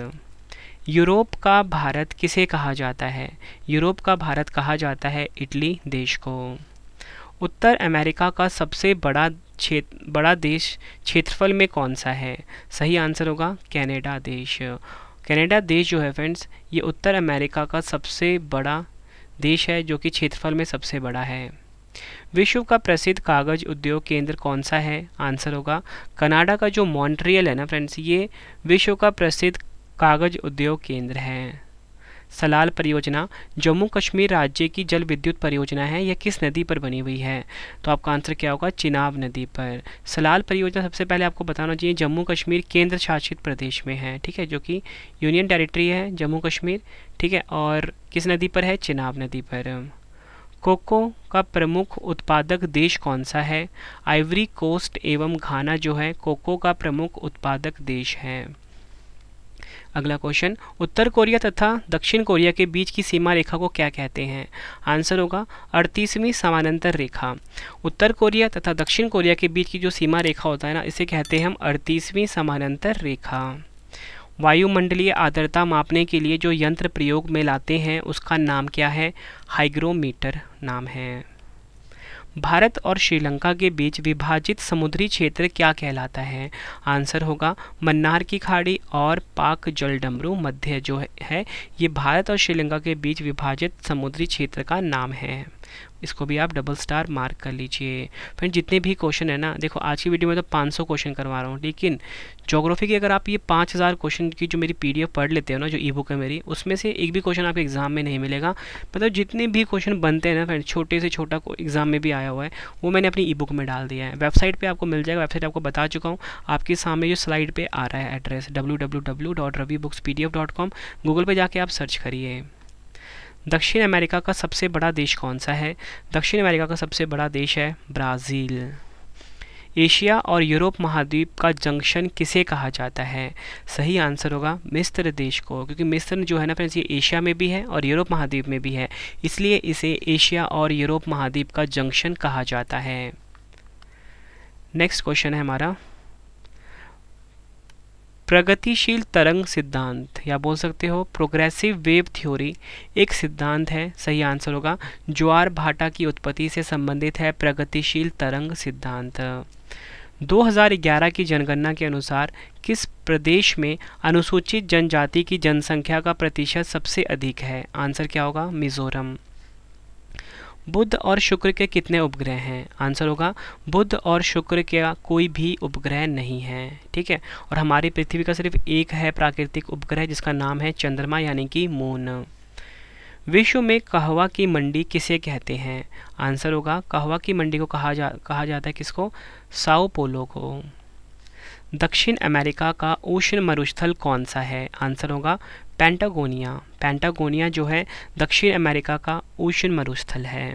यूरोप का भारत किसे कहा जाता है यूरोप का भारत कहा जाता है इटली देश को उत्तर अमेरिका का सबसे बड़ा क्षेत्र बड़ा देश क्षेत्रफल में कौन सा है सही आंसर होगा कनाडा देश कनाडा देश जो है फ्रेंड्स ये उत्तर अमेरिका का सबसे बड़ा देश है जो कि क्षेत्रफल में सबसे बड़ा है विश्व का प्रसिद्ध कागज उद्योग केंद्र कौन सा है आंसर होगा कनाडा का जो मॉन्ट्रियल है ना फ्रेंड्स ये विश्व का प्रसिद्ध कागज उद्योग केंद्र है सलाल परियोजना जम्मू कश्मीर राज्य की जल विद्युत परियोजना है यह किस नदी पर बनी हुई है तो आपका आंसर क्या होगा चिनाब नदी पर सलाल परियोजना सबसे पहले आपको बताना चाहिए जम्मू कश्मीर केंद्र शासित प्रदेश में है ठीक है जो कि यूनियन टेरिटरी है जम्मू कश्मीर ठीक है और किस नदी पर है चिनाब नदी पर कोको का प्रमुख उत्पादक देश कौन सा है आइवरी कोस्ट एवं घाना जो है कोको का प्रमुख उत्पादक देश है अगला क्वेश्चन उत्तर कोरिया तथा दक्षिण कोरिया के बीच की सीमा रेखा को क्या कहते हैं आंसर होगा अड़तीसवीं समानांतर रेखा उत्तर कोरिया तथा दक्षिण कोरिया के बीच की जो सीमा रेखा होता है ना इसे कहते हैं हम अड़तीसवीं समानांतर रेखा वायुमंडलीय आर्द्रता मापने के लिए जो यंत्र प्रयोग में लाते हैं उसका नाम क्या है हाइग्रोमीटर नाम है भारत और श्रीलंका के बीच विभाजित समुद्री क्षेत्र क्या कहलाता है आंसर होगा मन्नार की खाड़ी और पाक जलडमरू मध्य जो है ये भारत और श्रीलंका के बीच विभाजित समुद्री क्षेत्र का नाम है इसको भी आप डबल स्टार मार्क कर लीजिए फ्रेंड जितने भी क्वेश्चन है ना देखो आज की वीडियो में तो 500 क्वेश्चन करवा रहा हूँ लेकिन जोग्राफी की अगर आप ये 5000 क्वेश्चन की जो मेरी पीडीएफ पढ़ लेते हो ना जो ई बुक है मेरी उसमें से एक भी क्वेश्चन आपके एग्जाम में नहीं मिलेगा मतलब जितने भी क्वेश्चन बनते हैं ना फ्रेंड छोटे से छोटा एग्जाम में भी आया हुआ है वो मैंने अपनी ई बुक में डाल दिया है वेबसाइट पर आपको मिल जाएगा वेबसाइट आपको बता चुका हूँ आपके सामने जो स्लाइड पर आ रहा है address W W W dot Ravi books P D F dot com Google पर जाके आप सर्च करिए दक्षिण अमेरिका का सबसे बड़ा देश कौन सा है दक्षिण अमेरिका का सबसे बड़ा देश है ब्राज़ील एशिया और यूरोप महाद्वीप का जंक्शन किसे कहा जाता है सही आंसर होगा मिस्र देश को क्योंकि मिस्र जो है ना फ्रेंड्स ये एशिया में भी है और यूरोप महाद्वीप में भी है इसलिए इसे एशिया और यूरोप महाद्वीप का जंक्शन कहा जाता है नेक्स्ट क्वेश्चन है हमारा प्रगतिशील तरंग सिद्धांत या बोल सकते हो प्रोग्रेसिव वेव थ्योरी एक सिद्धांत है सही आंसर होगा ज्वार भाटा की उत्पत्ति से संबंधित है प्रगतिशील तरंग सिद्धांत 2011 की जनगणना के अनुसार किस प्रदेश में अनुसूचित जनजाति की जनसंख्या का प्रतिशत सबसे अधिक है आंसर क्या होगा मिजोरम बुध और शुक्र के कितने उपग्रह हैं आंसर होगा बुध और शुक्र का कोई भी उपग्रह नहीं है ठीक है और हमारी पृथ्वी का सिर्फ एक है प्राकृतिक उपग्रह जिसका नाम है चंद्रमा यानी कि मून विश्व में कहवा की मंडी किसे कहते हैं आंसर होगा कहवा की मंडी को कहा जा कहा जाता है किसको साओ पोलो को दक्षिण अमेरिका का ओशन मरुस्थल कौन सा है आंसर होगा पेंटागोनिया पेंटागोनिया जो है दक्षिण अमेरिका का ओशन मरुस्थल है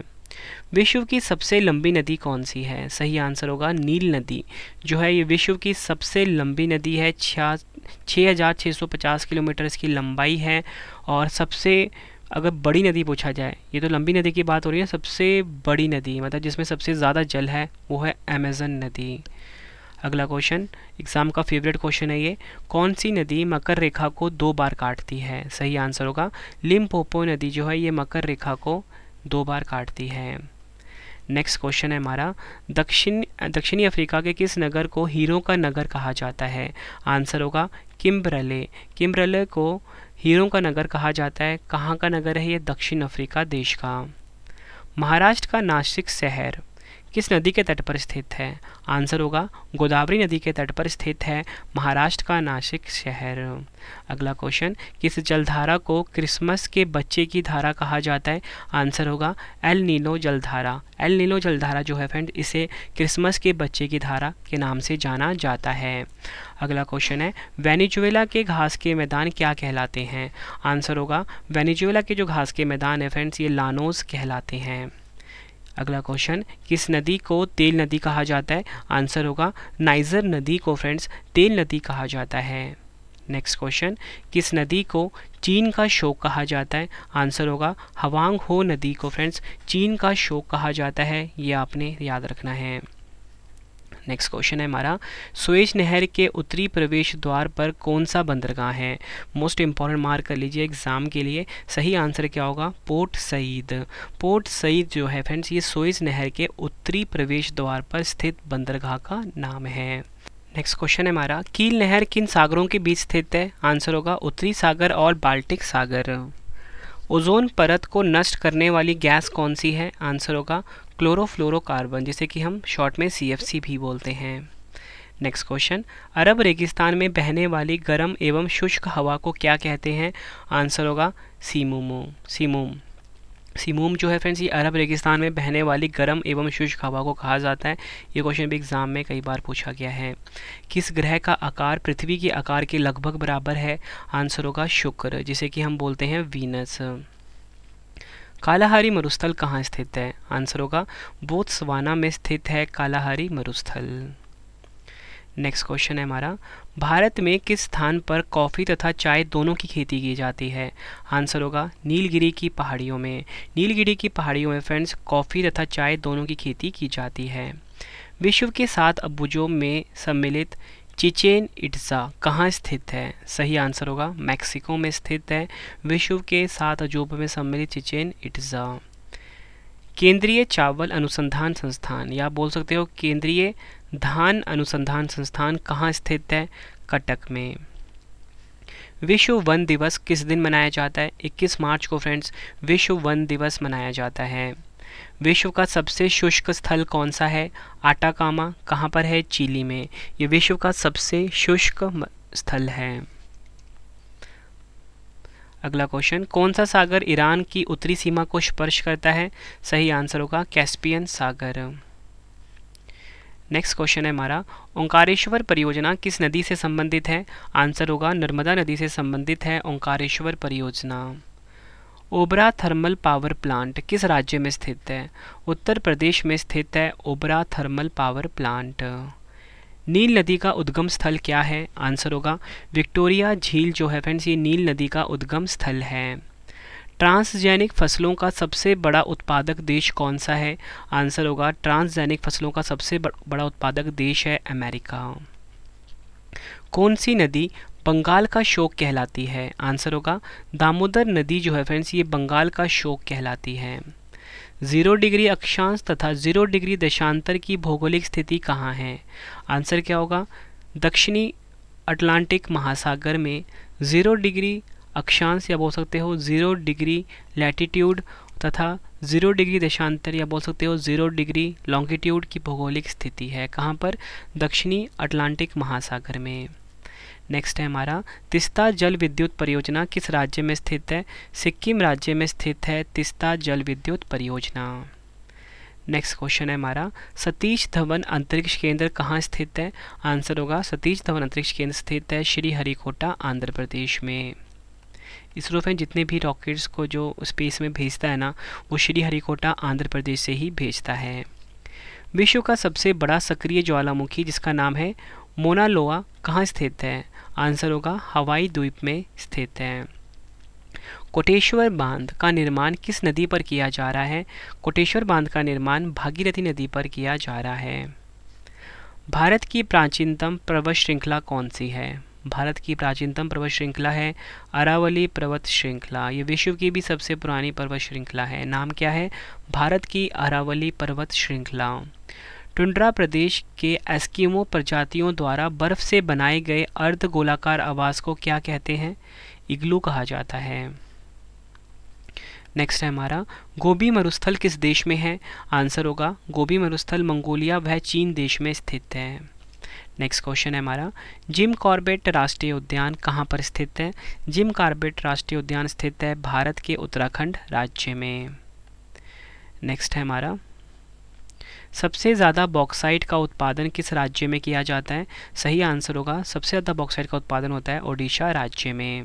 विश्व की सबसे लंबी नदी कौन सी है सही आंसर होगा नील नदी जो है ये विश्व की सबसे लंबी नदी है छिया छः हज़ार छः सौ पचास किलोमीटर इसकी लंबाई है और सबसे अगर बड़ी नदी पूछा जाए ये तो लंबी नदी की बात हो रही है सबसे बड़ी नदी मतलब जिसमें सबसे ज़्यादा जल है वो है अमेज़न नदी अगला क्वेश्चन एग्जाम का फेवरेट क्वेश्चन है ये कौन सी नदी मकर रेखा को दो बार काटती है सही आंसर होगा लिम्पोपो नदी जो है ये मकर रेखा को दो बार काटती है नेक्स्ट क्वेश्चन है हमारा दक्षिण दक्षिणी अफ्रीका के किस नगर को हीरो का नगर कहा जाता है आंसर होगा किम्बरले किम्बरले को हीरो का नगर कहा जाता है कहाँ का नगर है ये दक्षिण अफ्रीका देश का महाराष्ट्र का नासिक शहर किस नदी के तट पर स्थित है आंसर होगा गोदावरी नदी के तट पर स्थित है महाराष्ट्र का नासिक शहर अगला क्वेश्चन किस जलधारा को क्रिसमस के बच्चे की धारा कहा जाता है आंसर होगा एल नीलो जलधारा एल नीलो जलधारा जो है फ्रेंड इसे क्रिसमस के बच्चे की धारा के नाम से जाना जाता है अगला क्वेश्चन है वेनिजुएला के घास के मैदान क्या कहलाते हैं आंसर होगा वेनिजुएला के जो घास के मैदान है फ्रेंड्स ये लानोज कहलाते हैं अगला क्वेश्चन किस नदी को तेल नदी कहा जाता है आंसर होगा नाइजर नदी को फ्रेंड्स तेल नदी कहा जाता है नेक्स्ट क्वेश्चन किस नदी को चीन का शोक कहा जाता है आंसर होगा हवांग हो नदी को फ्रेंड्स चीन का शोक कहा जाता है ये आपने याद रखना है नेक्स्ट क्वेश्चन है हमारा सुएज नहर के उत्तरी प्रवेश द्वार पर कौन सा बंदरगाह है मोस्ट इंपॉर्टेंट मार्क कर लीजिए एग्जाम के लिए सही आंसर क्या होगा पोर्ट सईद पोर्ट सईद जो है फ्रेंड्स ये सुएज नहर के उत्तरी प्रवेश द्वार पर स्थित बंदरगाह का नाम है नेक्स्ट क्वेश्चन है हमारा कील नहर किन सागरों के बीच स्थित है आंसर होगा उत्तरी सागर और बाल्टिक सागर ओजोन परत को नष्ट करने वाली गैस कौन सी है आंसर होगा क्लोरोफ्लोरोकार्बन जिसे कि हम शॉर्ट में सी भी बोलते हैं नेक्स्ट क्वेश्चन अरब रेगिस्तान में बहने वाली गर्म एवं शुष्क हवा को क्या कहते हैं आंसर होगा सीमोमो सीमोम सीमोम जो है फ्रेंड्स ये अरब रेगिस्तान में बहने वाली गर्म एवं शुष्क हवा को कहा जाता है ये क्वेश्चन भी एग्जाम में कई बार पूछा गया है किस ग्रह का आकार पृथ्वी के आकार के लगभग बराबर है आंसर होगा शुक्र जिसे कि हम बोलते हैं वीनस कालाहारी मरुस्थल कहाँ स्थित है आंसर होगा बोत्सवाना में स्थित है कालाहारी मरुस्थल नेक्स्ट क्वेश्चन है हमारा भारत में किस स्थान पर कॉफ़ी तथा चाय दोनों की खेती की जाती है आंसर होगा नीलगिरी की पहाड़ियों में नीलगिरी की पहाड़ियों में फ्रेंड्स कॉफ़ी तथा चाय दोनों की खेती की जाती है विश्व के सात अबुजों में सम्मिलित चिचेन इट्सा कहाँ स्थित है सही आंसर होगा मैक्सिको में स्थित है विश्व के सात अजूबों में सम्मिलित चिचेन इट्सा केंद्रीय चावल अनुसंधान संस्थान या बोल सकते हो केंद्रीय धान अनुसंधान संस्थान कहाँ स्थित है कटक में विश्व वन दिवस किस दिन मनाया जाता है 21 मार्च को फ्रेंड्स विश्व वन दिवस मनाया जाता है विश्व का सबसे शुष्क स्थल कौन सा है आटाकामा कहाँ पर है चिली में ये विश्व का सबसे शुष्क स्थल है अगला क्वेश्चन कौन सा सागर ईरान की उत्तरी सीमा को स्पर्श करता है सही आंसर होगा कैस्पियन सागर नेक्स्ट क्वेश्चन है हमारा ओंकारेश्वर परियोजना किस नदी से संबंधित है आंसर होगा नर्मदा नदी से संबंधित है ओंकारेश्वर परियोजना ओबरा थर्मल पावर प्लांट किस राज्य में स्थित है उत्तर प्रदेश में स्थित है ओबरा थर्मल पावर प्लांट नील नदी का उद्गम स्थल क्या है आंसर होगा विक्टोरिया झील जो है फ्रेंड्स ये नील नदी का उद्गम स्थल है ट्रांसजेनिक फसलों का सबसे बड़ा उत्पादक देश कौन सा है आंसर होगा ट्रांसजेनिक फसलों का सबसे बड़ा उत्पादक देश है अमेरिका कौन सी नदी बंगाल का शोक कहलाती है आंसर होगा दामोदर नदी जो है फ्रेंड्स ये बंगाल का शोक कहलाती है जीरो डिग्री अक्षांश तथा जीरो डिग्री देशांतर की भौगोलिक स्थिति कहाँ है आंसर क्या होगा दक्षिणी अटलांटिक महासागर में ज़ीरो डिग्री अक्षांश या बोल सकते हो ज़ीरो डिग्री लैटिट्यूड तथा ज़ीरो डिग्री देशांतर या बोल सकते हो ज़ीरो डिग्री लॉन्गिट्यूड की भौगोलिक स्थिति है कहाँ पर दक्षिणी अटलांटिक महासागर में नेक्स्ट है हमारा तिस्ता जल विद्युत परियोजना किस राज्य में स्थित है सिक्किम राज्य में स्थित है तिस्ता जल विद्युत परियोजना नेक्स्ट क्वेश्चन है हमारा सतीश धवन अंतरिक्ष केंद्र कहाँ स्थित है आंसर होगा सतीश धवन अंतरिक्ष केंद्र स्थित है श्रीहरिकोटा आंध्र प्रदेश में इसरो में जितने भी रॉकेट्स को जो स्पेस में भेजता है ना वो श्रीहरिकोटा आंध्र प्रदेश से ही भेजता है विश्व का सबसे बड़ा सक्रिय ज्वालामुखी जिसका नाम है मोनालोआ कहाँ स्थित है आंसर होगा हवाई द्वीप में स्थित है कोटेश्वर बांध का निर्माण किस नदी पर किया जा रहा है कोटेश्वर बांध का निर्माण भागीरथी नदी पर किया जा रहा है भारत की प्राचीनतम पर्वत श्रृंखला कौन सी है भारत की प्राचीनतम पर्वत श्रृंखला है अरावली पर्वत श्रृंखला ये विश्व की भी सबसे पुरानी पर्वत श्रृंखला है नाम क्या है भारत की अरावली पर्वत श्रृंखला टुंड्रा प्रदेश के एस्किमो प्रजातियों द्वारा बर्फ से बनाए गए अर्ध गोलाकार आवास को क्या कहते हैं इग्लू कहा जाता है नेक्स्ट है हमारा गोभी मरुस्थल किस देश में है आंसर होगा गोभी मरुस्थल मंगोलिया वह चीन देश में स्थित है नेक्स्ट क्वेश्चन है हमारा जिम कॉर्बेट राष्ट्रीय उद्यान कहाँ पर स्थित है जिम कॉर्बेट राष्ट्रीय उद्यान स्थित है भारत के उत्तराखंड राज्य में नेक्स्ट है हमारा सबसे ज़्यादा बॉक्साइट का उत्पादन किस राज्य में किया जाता है सही आंसर होगा सबसे ज़्यादा बॉक्साइट का उत्पादन होता है ओडिशा राज्य में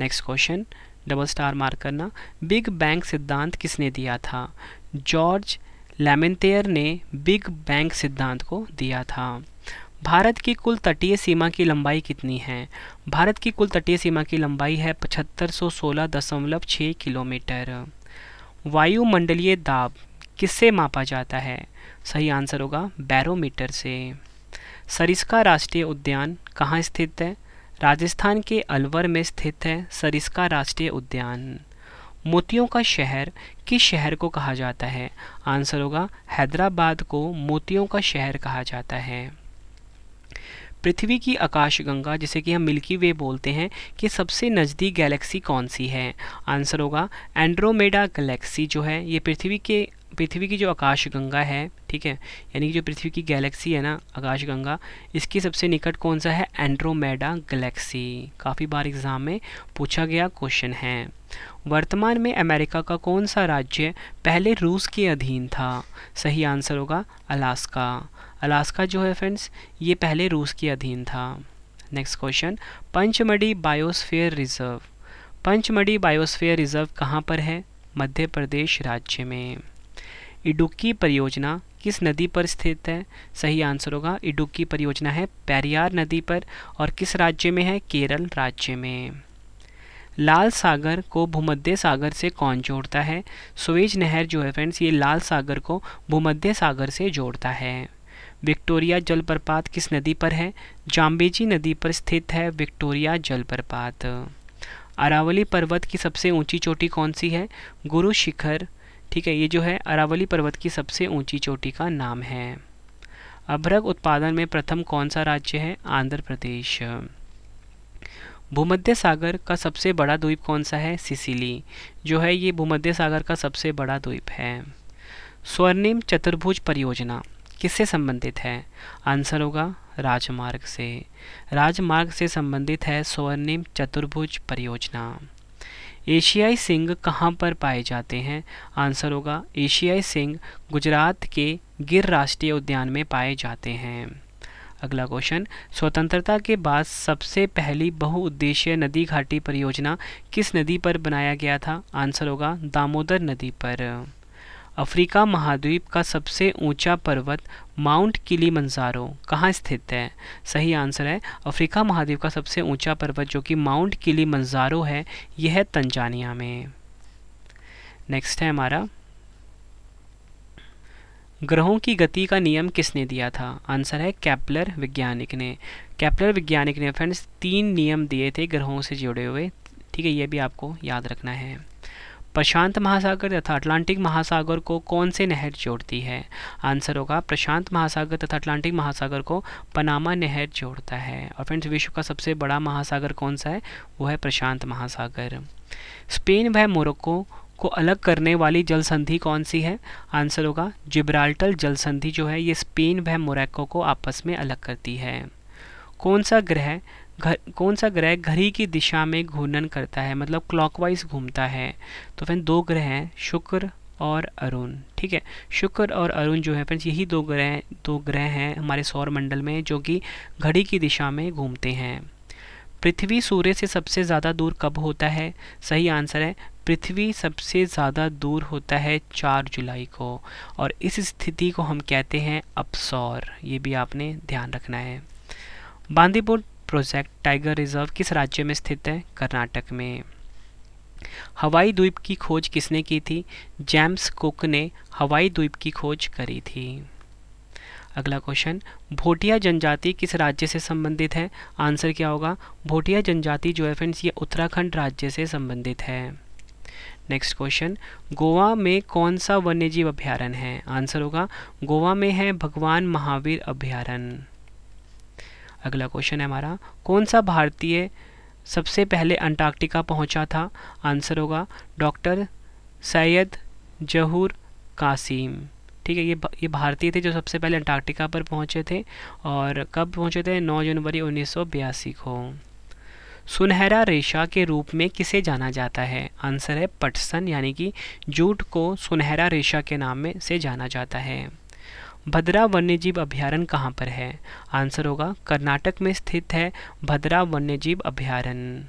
next question double star mark करना बिग बैंग सिद्धांत किसने दिया था जॉर्ज लेमेंतेयर ने बिग बैंग सिद्धांत को दिया था भारत की कुल तटीय सीमा की लंबाई कितनी है भारत की कुल तटीय सीमा की लंबाई है पचहत्तर सौ सोलह दशमलव छः किलोमीटर वायुमंडलीय दाब किससे मापा जाता है सही आंसर होगा बैरोमीटर से सरिस्का राष्ट्रीय उद्यान कहाँ स्थित है राजस्थान के अलवर में स्थित है सरिस्का राष्ट्रीय उद्यान मोतियों का शहर किस शहर को कहा जाता है आंसर होगा हैदराबाद को मोतियों का शहर कहा जाता है पृथ्वी की आकाशगंगा जिसे कि हम मिल्की वे बोलते हैं कि सबसे नज़दीक गैलेक्सी कौन सी है आंसर होगा एंड्रोमेडा गैलेक्सी जो है ये पृथ्वी के पृथ्वी की जो आकाश गंगा है ठीक है यानी कि जो पृथ्वी की गैलेक्सी है ना आकाश गंगा इसकी सबसे निकट कौन सा है एंड्रोमेडा गैलेक्सी काफ़ी बार एग्ज़ाम में पूछा गया क्वेश्चन है वर्तमान में अमेरिका का कौन सा राज्य पहले रूस के अधीन था सही आंसर होगा अलास्का अलास्का जो है फ्रेंड्स ये पहले रूस के अधीन था next question Pachmarhi biosphere reserve Pachmarhi biosphere reserve कहाँ पर है मध्य प्रदेश राज्य में इडुक्की परियोजना किस नदी पर स्थित है सही आंसर होगा इडुक्की परियोजना है पेरियार नदी पर और किस राज्य में है केरल राज्य में लाल सागर को भूमध्य सागर से कौन जोड़ता है सुवेज नहर जो है फ्रेंड्स ये लाल सागर को भूमध्य सागर से जोड़ता है विक्टोरिया जलप्रपात किस नदी पर है जाम्बेजी नदी पर स्थित है विक्टोरिया जलप्रपात अरावली पर्वत की सबसे ऊंची चोटी कौन सी है गुरु शिखर ठीक है ये जो है अरावली पर्वत की सबसे ऊंची चोटी का नाम है अभ्रक उत्पादन में प्रथम कौन सा राज्य है आंध्र प्रदेश भूमध्य सागर का सबसे बड़ा द्वीप कौन सा है सिसिली जो है ये भूमध्य सागर का सबसे बड़ा द्वीप है स्वर्णिम चतुर्भुज परियोजना किससे संबंधित है आंसर होगा राजमार्ग से राजमार्ग से संबंधित है स्वर्णिम चतुर्भुज परियोजना एशियाई सिंह कहाँ पर पाए जाते हैं आंसर होगा एशियाई सिंह गुजरात के गिर राष्ट्रीय उद्यान में पाए जाते हैं अगला क्वेश्चन स्वतंत्रता के बाद सबसे पहली बहुउद्देशीय नदी घाटी परियोजना किस नदी पर बनाया गया था आंसर होगा दामोदर नदी पर अफ्रीका महाद्वीप का सबसे ऊंचा पर्वत माउंट किली मंजारो कहाँ स्थित है सही आंसर है अफ्रीका महाद्वीप का सबसे ऊंचा पर्वत जो कि माउंट किली मंजारो है यह है तंजानिया में नेक्स्ट है हमारा ग्रहों की गति का नियम किसने दिया था आंसर है कैप्लर वैज्ञानिक ने कैप्लर वैज्ञानिक ने फ्रेंड्स तीन नियम दिए थे ग्रहों से जुड़े हुए ठीक है ये भी आपको याद रखना है प्रशांत महासागर तथा अटलांटिक महासागर को कौन से नहर जोड़ती है आंसर होगा प्रशांत महासागर तथा अटलांटिक महासागर को पनामा नहर जोड़ता है और फ्रेंड्स विश्व का सबसे बड़ा महासागर कौन सा है वो है प्रशांत महासागर स्पेन व मोरक्को को अलग करने वाली जल संधि कौन सी है आंसर होगा जिब्राल्टल जल संधि जो है ये स्पेन व मोरक्को को आपस में अलग करती है कौन सा ग्रह घर कौन सा ग्रह घड़ी की दिशा में घूर्णन करता है मतलब क्लॉकवाइज घूमता है तो फ्रेंड दो ग्रह हैं शुक्र और अरुण ठीक है शुक्र और अरुण जो है फ्रेंड्स यही दो ग्रह दो ग्रह हैं हमारे सौर मंडल में जो कि घड़ी की दिशा में घूमते हैं पृथ्वी सूर्य से सबसे ज़्यादा दूर कब होता है सही आंसर है पृथ्वी सबसे ज़्यादा दूर होता है चार जुलाई को और इस स्थिति को हम कहते हैं अपसौर ये भी आपने ध्यान रखना है बांदीपुर प्रोजेक्ट टाइगर रिजर्व किस राज्य में स्थित है कर्नाटक में हवाई द्वीप की खोज किसने की थी जेम्स कुक ने हवाई द्वीप की खोज करी थी अगला क्वेश्चन भोटिया जनजाति किस राज्य से संबंधित है आंसर क्या होगा भोटिया जनजाति जो है फ्रेंड्स ये उत्तराखंड राज्य से संबंधित है नेक्स्ट क्वेश्चन गोवा में कौन सा वन्यजीव अभ्यारण्य है आंसर होगा गोवा में है भगवान महावीर अभ्यारण्य अगला क्वेश्चन है हमारा कौन सा भारतीय सबसे पहले अंटार्कटिका पहुंचा था आंसर होगा डॉक्टर सैयद जहूर कासिम ठीक है ये ये भारतीय थे जो सबसे पहले अंटार्कटिका पर पहुंचे थे और कब पहुंचे थे 9 जनवरी उन्नीस को सुनहरा रेशा के रूप में किसे जाना जाता है आंसर है पटसन यानी कि जूट को सुनहरा रेशा के नाम में से जाना जाता है भद्रा वन्यजीव अभ्यारण्य कहाँ पर है आंसर होगा कर्नाटक में स्थित है भद्रा वन्यजीव अभ्यारण्य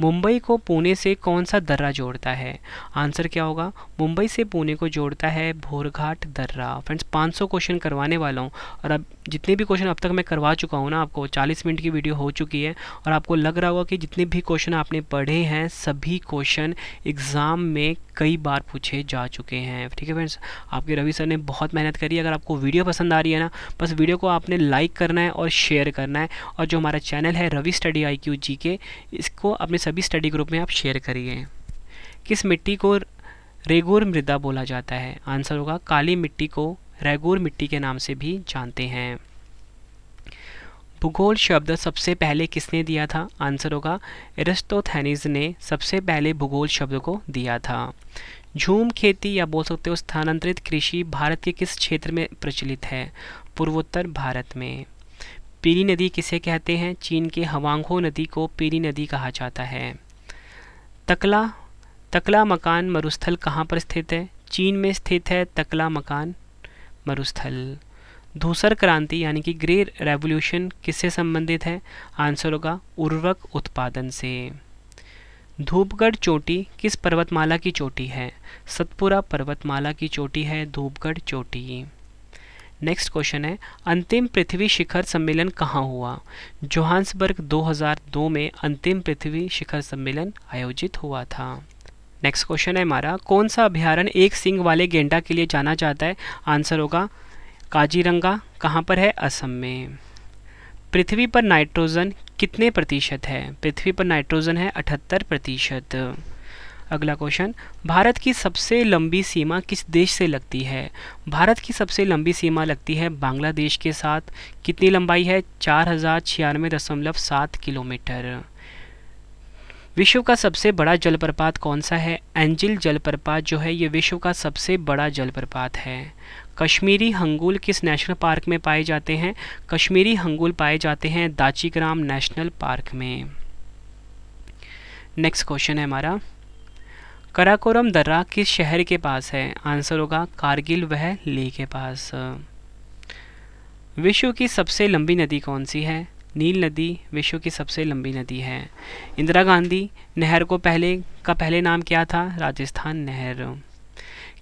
मुंबई को पुणे से कौन सा दर्रा जोड़ता है आंसर क्या होगा मुंबई से पुणे को जोड़ता है भोरघाट दर्रा फ्रेंड्स 500 क्वेश्चन करवाने वाला हूँ और अब जितने भी क्वेश्चन अब तक मैं करवा चुका हूँ ना आपको 40 मिनट की वीडियो हो चुकी है और आपको लग रहा होगा कि जितने भी क्वेश्चन आपने पढ़े हैं सभी क्वेश्चन एग्ज़ाम में कई बार पूछे जा चुके हैं ठीक है फ्रेंड्स आपके रवि सर ने बहुत मेहनत करी है अगर आपको वीडियो पसंद आ रही है ना बस वीडियो को आपने लाइक करना है और शेयर करना है और जो हमारा चैनल है Ravi study I Q G K इसको अपने सभी स्टडी ग्रुप में आप शेयर करिए किस मिट्टी को रेगोर मृदा बोला जाता है आंसर होगा काली मिट्टी को रेगोर मिट्टी के नाम से भी जानते हैं भूगोल शब्द सबसे पहले किसने दिया था आंसर होगा एरिस्टोथैनिज ने सबसे पहले भूगोल शब्द को दिया था झूम खेती या बोल सकते हो स्थानांतरित कृषि भारत के किस क्षेत्र में प्रचलित है पूर्वोत्तर भारत में पीरी नदी किसे कहते हैं चीन के हवांगो नदी को पीरी नदी कहा जाता है तकला तकला मकान मरुस्थल कहाँ पर स्थित है चीन में स्थित है तकला मकान मरुस्थल धूसर क्रांति यानी कि ग्रे रेवोल्यूशन किससे संबंधित है आंसर होगा उर्वरक उत्पादन से धूपगढ़ चोटी किस पर्वतमाला की चोटी है सतपुरा पर्वतमाला की चोटी है धूपगढ़ चोटी नेक्स्ट क्वेश्चन है अंतिम पृथ्वी शिखर सम्मेलन कहाँ हुआ जोहान्सबर्ग 2002 में अंतिम पृथ्वी शिखर सम्मेलन आयोजित हुआ था नेक्स्ट क्वेश्चन है हमारा कौन सा अभ्यारण एक सिंह वाले गेंडा के लिए जाना जाता है आंसर होगा काजीरंगा कहाँ पर है असम में पृथ्वी पर नाइट्रोजन कितने प्रतिशत है पृथ्वी पर नाइट्रोजन है अठहत्तर प्रतिशत अगला क्वेश्चन भारत की सबसे लंबी सीमा किस देश से लगती है भारत की सबसे लंबी सीमा लगती है बांग्लादेश के साथ कितनी लंबाई है चार हज़ार छियानवे दशमलव सात किलोमीटर विश्व का सबसे बड़ा जलप्रपात कौन सा है एंजिल जलप्रपात जो है ये विश्व का सबसे बड़ा जलप्रपात है कश्मीरी हंगुल किस नेशनल पार्क में पाए जाते हैं कश्मीरी हंगुल पाए जाते हैं दाचीग्राम नेशनल पार्क में नेक्स्ट क्वेश्चन है हमारा कराकोरम दर्रा किस शहर के पास है आंसर होगा कारगिल वह लेह के पास विश्व की सबसे लंबी नदी कौन सी है नील नदी विश्व की सबसे लंबी नदी है इंदिरा गांधी नहर को पहले का पहले नाम क्या था राजस्थान नहर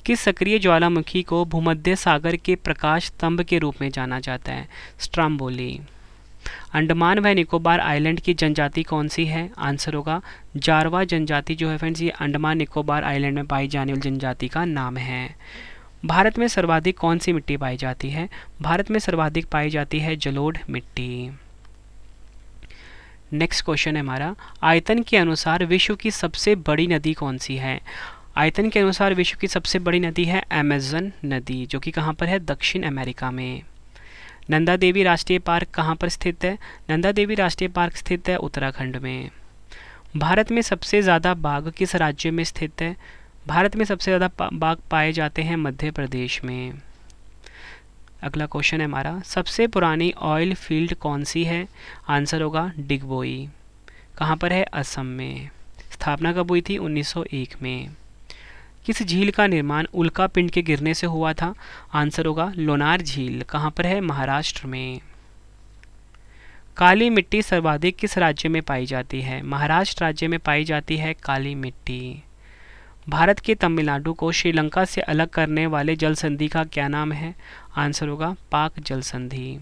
किस सक्रिय ज्वालामुखी को भूमध्य सागर के प्रकाश स्तंभ के रूप में जाना जाता है स्ट्राम्बोली अंडमान व निकोबार आइलैंड की जनजाति कौन सी है आंसर होगा जारवा जनजाति जो है फ्रेंड्स ये अंडमान निकोबार आइलैंड में पाई जाने वाली जनजाति का नाम है भारत में सर्वाधिक कौन सी मिट्टी पाई जाती है भारत में सर्वाधिक पाई जाती है जलोढ़ मिट्टी नेक्स्ट क्वेश्चन है हमारा आयतन के अनुसार विश्व की सबसे बड़ी नदी कौन सी है आयतन के अनुसार विश्व की सबसे बड़ी नदी है अमेजन नदी जो कि कहाँ पर है दक्षिण अमेरिका में नंदा देवी राष्ट्रीय पार्क कहाँ पर स्थित है नंदा देवी राष्ट्रीय पार्क स्थित है उत्तराखंड में भारत में सबसे ज़्यादा बाघ किस राज्य में स्थित है भारत में सबसे ज़्यादा बाघ पाए जाते हैं मध्य प्रदेश में अगला क्वेश्चन है हमारा सबसे पुरानी ऑयल फील्ड कौन सी है आंसर होगा डिगबोई कहाँ पर है असम में स्थापना कब हुई थी 1901 में किस झील का निर्माण उल्का पिंड के गिरने से हुआ था आंसर होगा लोनार झील कहाँ पर है महाराष्ट्र में काली मिट्टी सर्वाधिक किस राज्य में पाई जाती है महाराष्ट्र राज्य में पाई जाती है काली मिट्टी भारत के तमिलनाडु को श्रीलंका से अलग करने वाले जल संधि का क्या नाम है आंसर होगा पाक जल संधि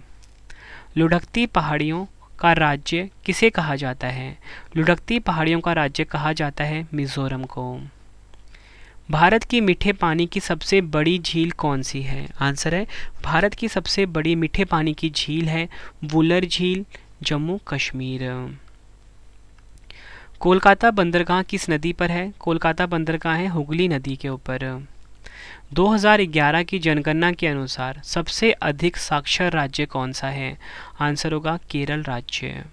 लुढ़कती पहाड़ियों का राज्य किसे कहा जाता है लुढ़कती पहाड़ियों का राज्य कहा जाता है मिजोरम को भारत की मीठे पानी की सबसे बड़ी झील कौन सी है आंसर है भारत की सबसे बड़ी मीठे पानी की झील है वुलर झील जम्मू कश्मीर कोलकाता बंदरगाह किस नदी पर है कोलकाता बंदरगाह है हुगली नदी के ऊपर 2011 की जनगणना के अनुसार सबसे अधिक साक्षर राज्य कौन सा है आंसर होगा केरल राज्य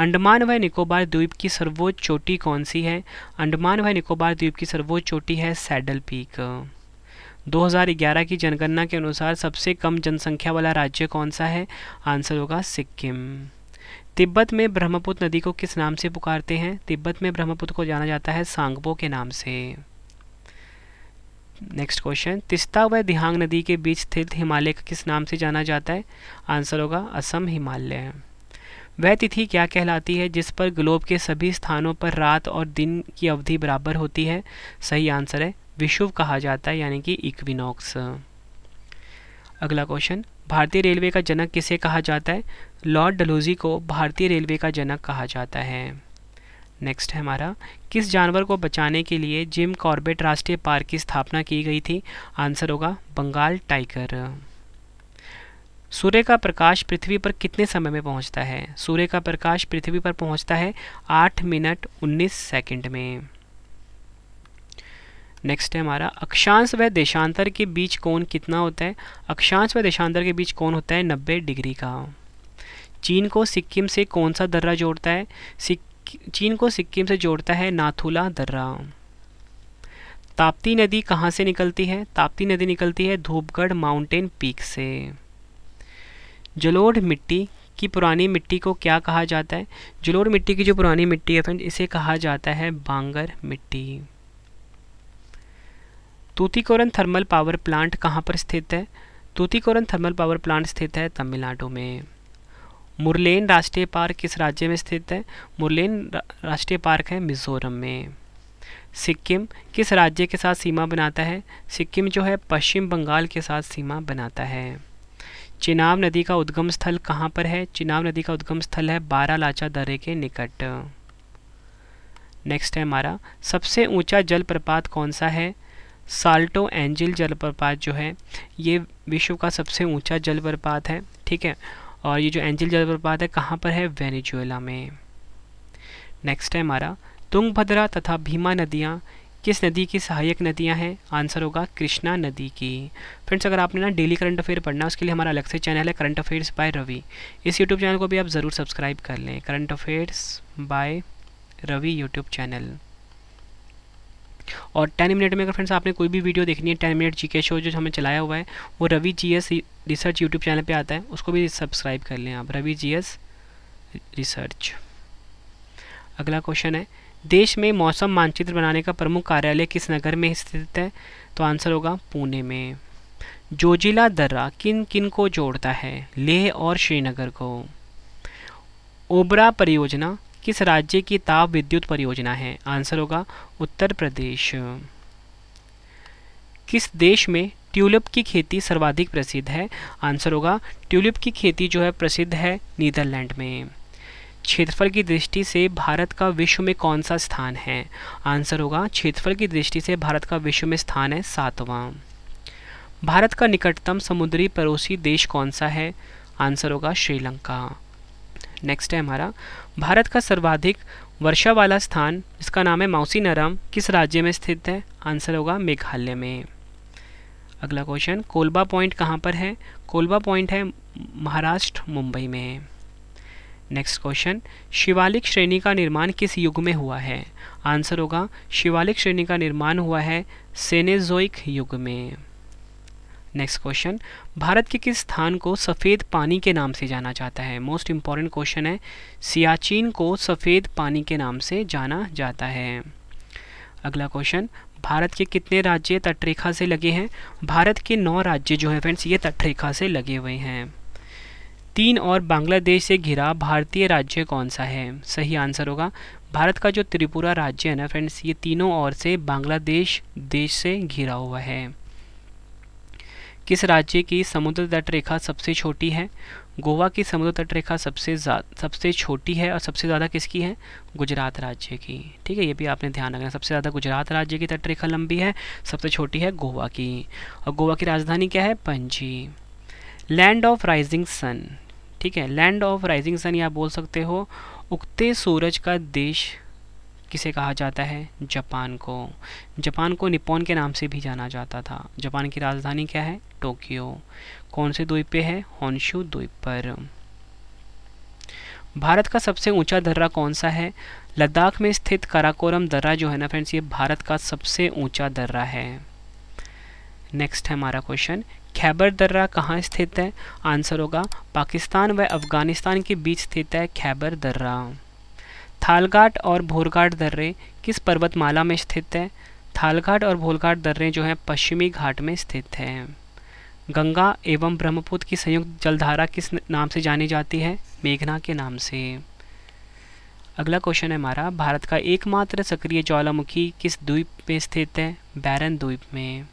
अंडमान व निकोबार द्वीप की सर्वोच्च चोटी कौन सी है अंडमान व निकोबार द्वीप की सर्वोच्च चोटी है सैडल पीक 2011 की जनगणना के अनुसार सबसे कम जनसंख्या वाला राज्य कौन सा है आंसर होगा सिक्किम तिब्बत में ब्रह्मपुत्र नदी को किस नाम से पुकारते हैं तिब्बत में ब्रह्मपुत्र को जाना जाता है सांगपो के नाम से नेक्स्ट क्वेश्चन तिस्ता व दिहांग नदी के बीच स्थित हिमालय का किस नाम से जाना जाता है आंसर होगा असम हिमालय वह तिथि क्या कहलाती है जिस पर ग्लोब के सभी स्थानों पर रात और दिन की अवधि बराबर होती है सही आंसर है विशुव कहा जाता है यानी कि इक्विनॉक्स अगला क्वेश्चन भारतीय रेलवे का जनक किसे कहा जाता है लॉर्ड डलोजी को भारतीय रेलवे का जनक कहा जाता है नेक्स्ट है हमारा किस जानवर को बचाने के लिए जिम कॉर्बेट राष्ट्रीय पार्क की स्थापना की गई थी आंसर होगा बंगाल टाइगर सूर्य का प्रकाश पृथ्वी पर कितने समय में पहुंचता है सूर्य का प्रकाश पृथ्वी पर पहुंचता है आठ मिनट उन्नीस सेकंड में नेक्स्ट है हमारा अक्षांश व देशांतर के बीच कौन कितना होता है अक्षांश व देशांतर के बीच कौन होता है नब्बे डिग्री का चीन को सिक्किम से कौन सा दर्रा जोड़ता है चीन को सिक्किम से जोड़ता है नाथुला दर्रा ताप्ती नदी कहाँ से निकलती है ताप्ती नदी निकलती है धूपगढ़ माउंटेन पीक से जलोढ़ मिट्टी की पुरानी मिट्टी को क्या कहा जाता है जलोढ़ मिट्टी की जो पुरानी मिट्टी है फ्रेंड इसे कहा जाता है बांगर मिट्टी तूतीकोरन थर्मल पावर प्लांट कहाँ पर स्थित है तूतीकोरन थर्मल पावर प्लांट स्थित है तमिलनाडु में मुरलेन राष्ट्रीय पार्क किस राज्य में स्थित है मुरलेन राष्ट्रीय पार्क है मिजोरम में सिक्किम किस राज्य के साथ सीमा बनाता है सिक्किम जो है पश्चिम बंगाल के साथ सीमा बनाता है चिनाब नदी का उद्गम स्थल कहाँ पर है चिनाब नदी का उद्गम स्थल है बारा लाचा दर्रे के निकट नेक्स्ट है हमारा सबसे ऊंचा जलप्रपात कौन सा है साल्टो एंजिल जलप्रपात जो है ये विश्व का सबसे ऊंचा जलप्रपात है ठीक है और ये जो एंजिल जलप्रपात है कहाँ पर है वेनेजुएला में नेक्स्ट है हमारा तुंगभद्रा तथा भीमा नदियाँ किस नदी की सहायक नदियां हैं आंसर होगा कृष्णा नदी की फ्रेंड्स अगर आपने ना डेली करंट अफेयर पढ़ना है उसके लिए हमारा अलग से चैनल है करंट अफेयर्स बाय रवि इस यूट्यूब चैनल को भी आप ज़रूर सब्सक्राइब कर लें current affairs by Ravi YouTube channel और टेन मिनट में अगर फ्रेंड्स आपने कोई भी वीडियो देखनी है टेन मिनट जी के शो जो हमें चलाया हुआ है वो Ravi G S research YouTube channel पे आता है उसको भी सब्सक्राइब कर लें आप रवि जी एस रिसर्च अगला क्वेश्चन है देश में मौसम मानचित्र बनाने का प्रमुख कार्यालय किस नगर में स्थित है तो आंसर होगा पुणे में जोजिला दर्रा किन किन को जोड़ता है लेह और श्रीनगर को ओबरा परियोजना किस राज्य की ताप विद्युत परियोजना है आंसर होगा उत्तर प्रदेश किस देश में ट्यूलिप की खेती सर्वाधिक प्रसिद्ध है आंसर होगा ट्यूलिप की खेती जो है प्रसिद्ध है नीदरलैंड में क्षेत्रफल की दृष्टि से भारत का विश्व में कौन सा स्थान है आंसर होगा क्षेत्रफल की दृष्टि से भारत का विश्व में स्थान है सातवां भारत का निकटतम समुद्री पड़ोसी देश कौन सा है आंसर होगा श्रीलंका नेक्स्ट है हमारा भारत का सर्वाधिक वर्षा वाला स्थान जिसका नाम है माउसी नरम किस राज्य में स्थित है आंसर होगा मेघालय में अगला क्वेश्चन कोलबा पॉइंट कहाँ पर है कोलबा पॉइंट है महाराष्ट्र मुंबई में नेक्स्ट क्वेश्चन शिवालिक श्रेणी का निर्माण किस युग में हुआ है आंसर होगा शिवालिक श्रेणी का निर्माण हुआ है सेनेजोइक युग में नेक्स्ट क्वेश्चन भारत के किस स्थान को सफ़ेद पानी के नाम से जाना जाता है मोस्ट इम्पॉर्टेंट क्वेश्चन है सियाचिन को सफ़ेद पानी के नाम से जाना जाता है अगला क्वेश्चन भारत के कितने राज्य तटरेखा से लगे हैं भारत के नौ राज्य जो हैं फ्रेंड्स ये तटरेखा से लगे हुए हैं तीन और बांग्लादेश से घिरा भारतीय राज्य कौन सा है सही आंसर होगा भारत का जो त्रिपुरा राज्य है ना फ्रेंड्स ये तीनों ओर से बांग्लादेश देश से घिरा हुआ है किस राज्य की समुद्र तट रेखा सबसे छोटी है गोवा की समुद्र तट रेखा सबसे सबसे छोटी है और सबसे ज़्यादा किसकी है गुजरात राज्य की ठीक है ये भी आपने ध्यान रखना सबसे ज़्यादा गुजरात राज्य की तट रेखा लंबी है सबसे छोटी है गोवा की और गोवा की राजधानी क्या है पंजी लैंड ऑफ राइजिंग सन ठीक है लैंड ऑफ राइजिंग सन या बोल सकते हो उगते सूरज का देश किसे कहा जाता है जापान को जापान को निपोन के नाम से भी जाना जाता था जापान की राजधानी क्या है टोक्यो कौन से द्वीप पे है हॉन्शु द्वीप पर भारत का सबसे ऊंचा दर्रा कौन सा है लद्दाख में स्थित काराकोरम दर्रा जो है ना फ्रेंड्स ये भारत का सबसे ऊंचा दर्रा है नेक्स्ट है हमारा क्वेश्चन खैबर दर्रा कहाँ स्थित है आंसर होगा पाकिस्तान व अफगानिस्तान के बीच स्थित है खैबर दर्रा थालघाट और भोरघाट दर्रे किस पर्वतमाला में स्थित है थालघाट और भोलघाट दर्रे जो हैं पश्चिमी घाट में स्थित हैं गंगा एवं ब्रह्मपुत्र की संयुक्त जलधारा किस नाम से जानी जाती है मेघना के नाम से अगला क्वेश्चन है हमारा भारत का एकमात्र सक्रिय ज्वालामुखी किस द्वीप में स्थित है बैरन द्वीप में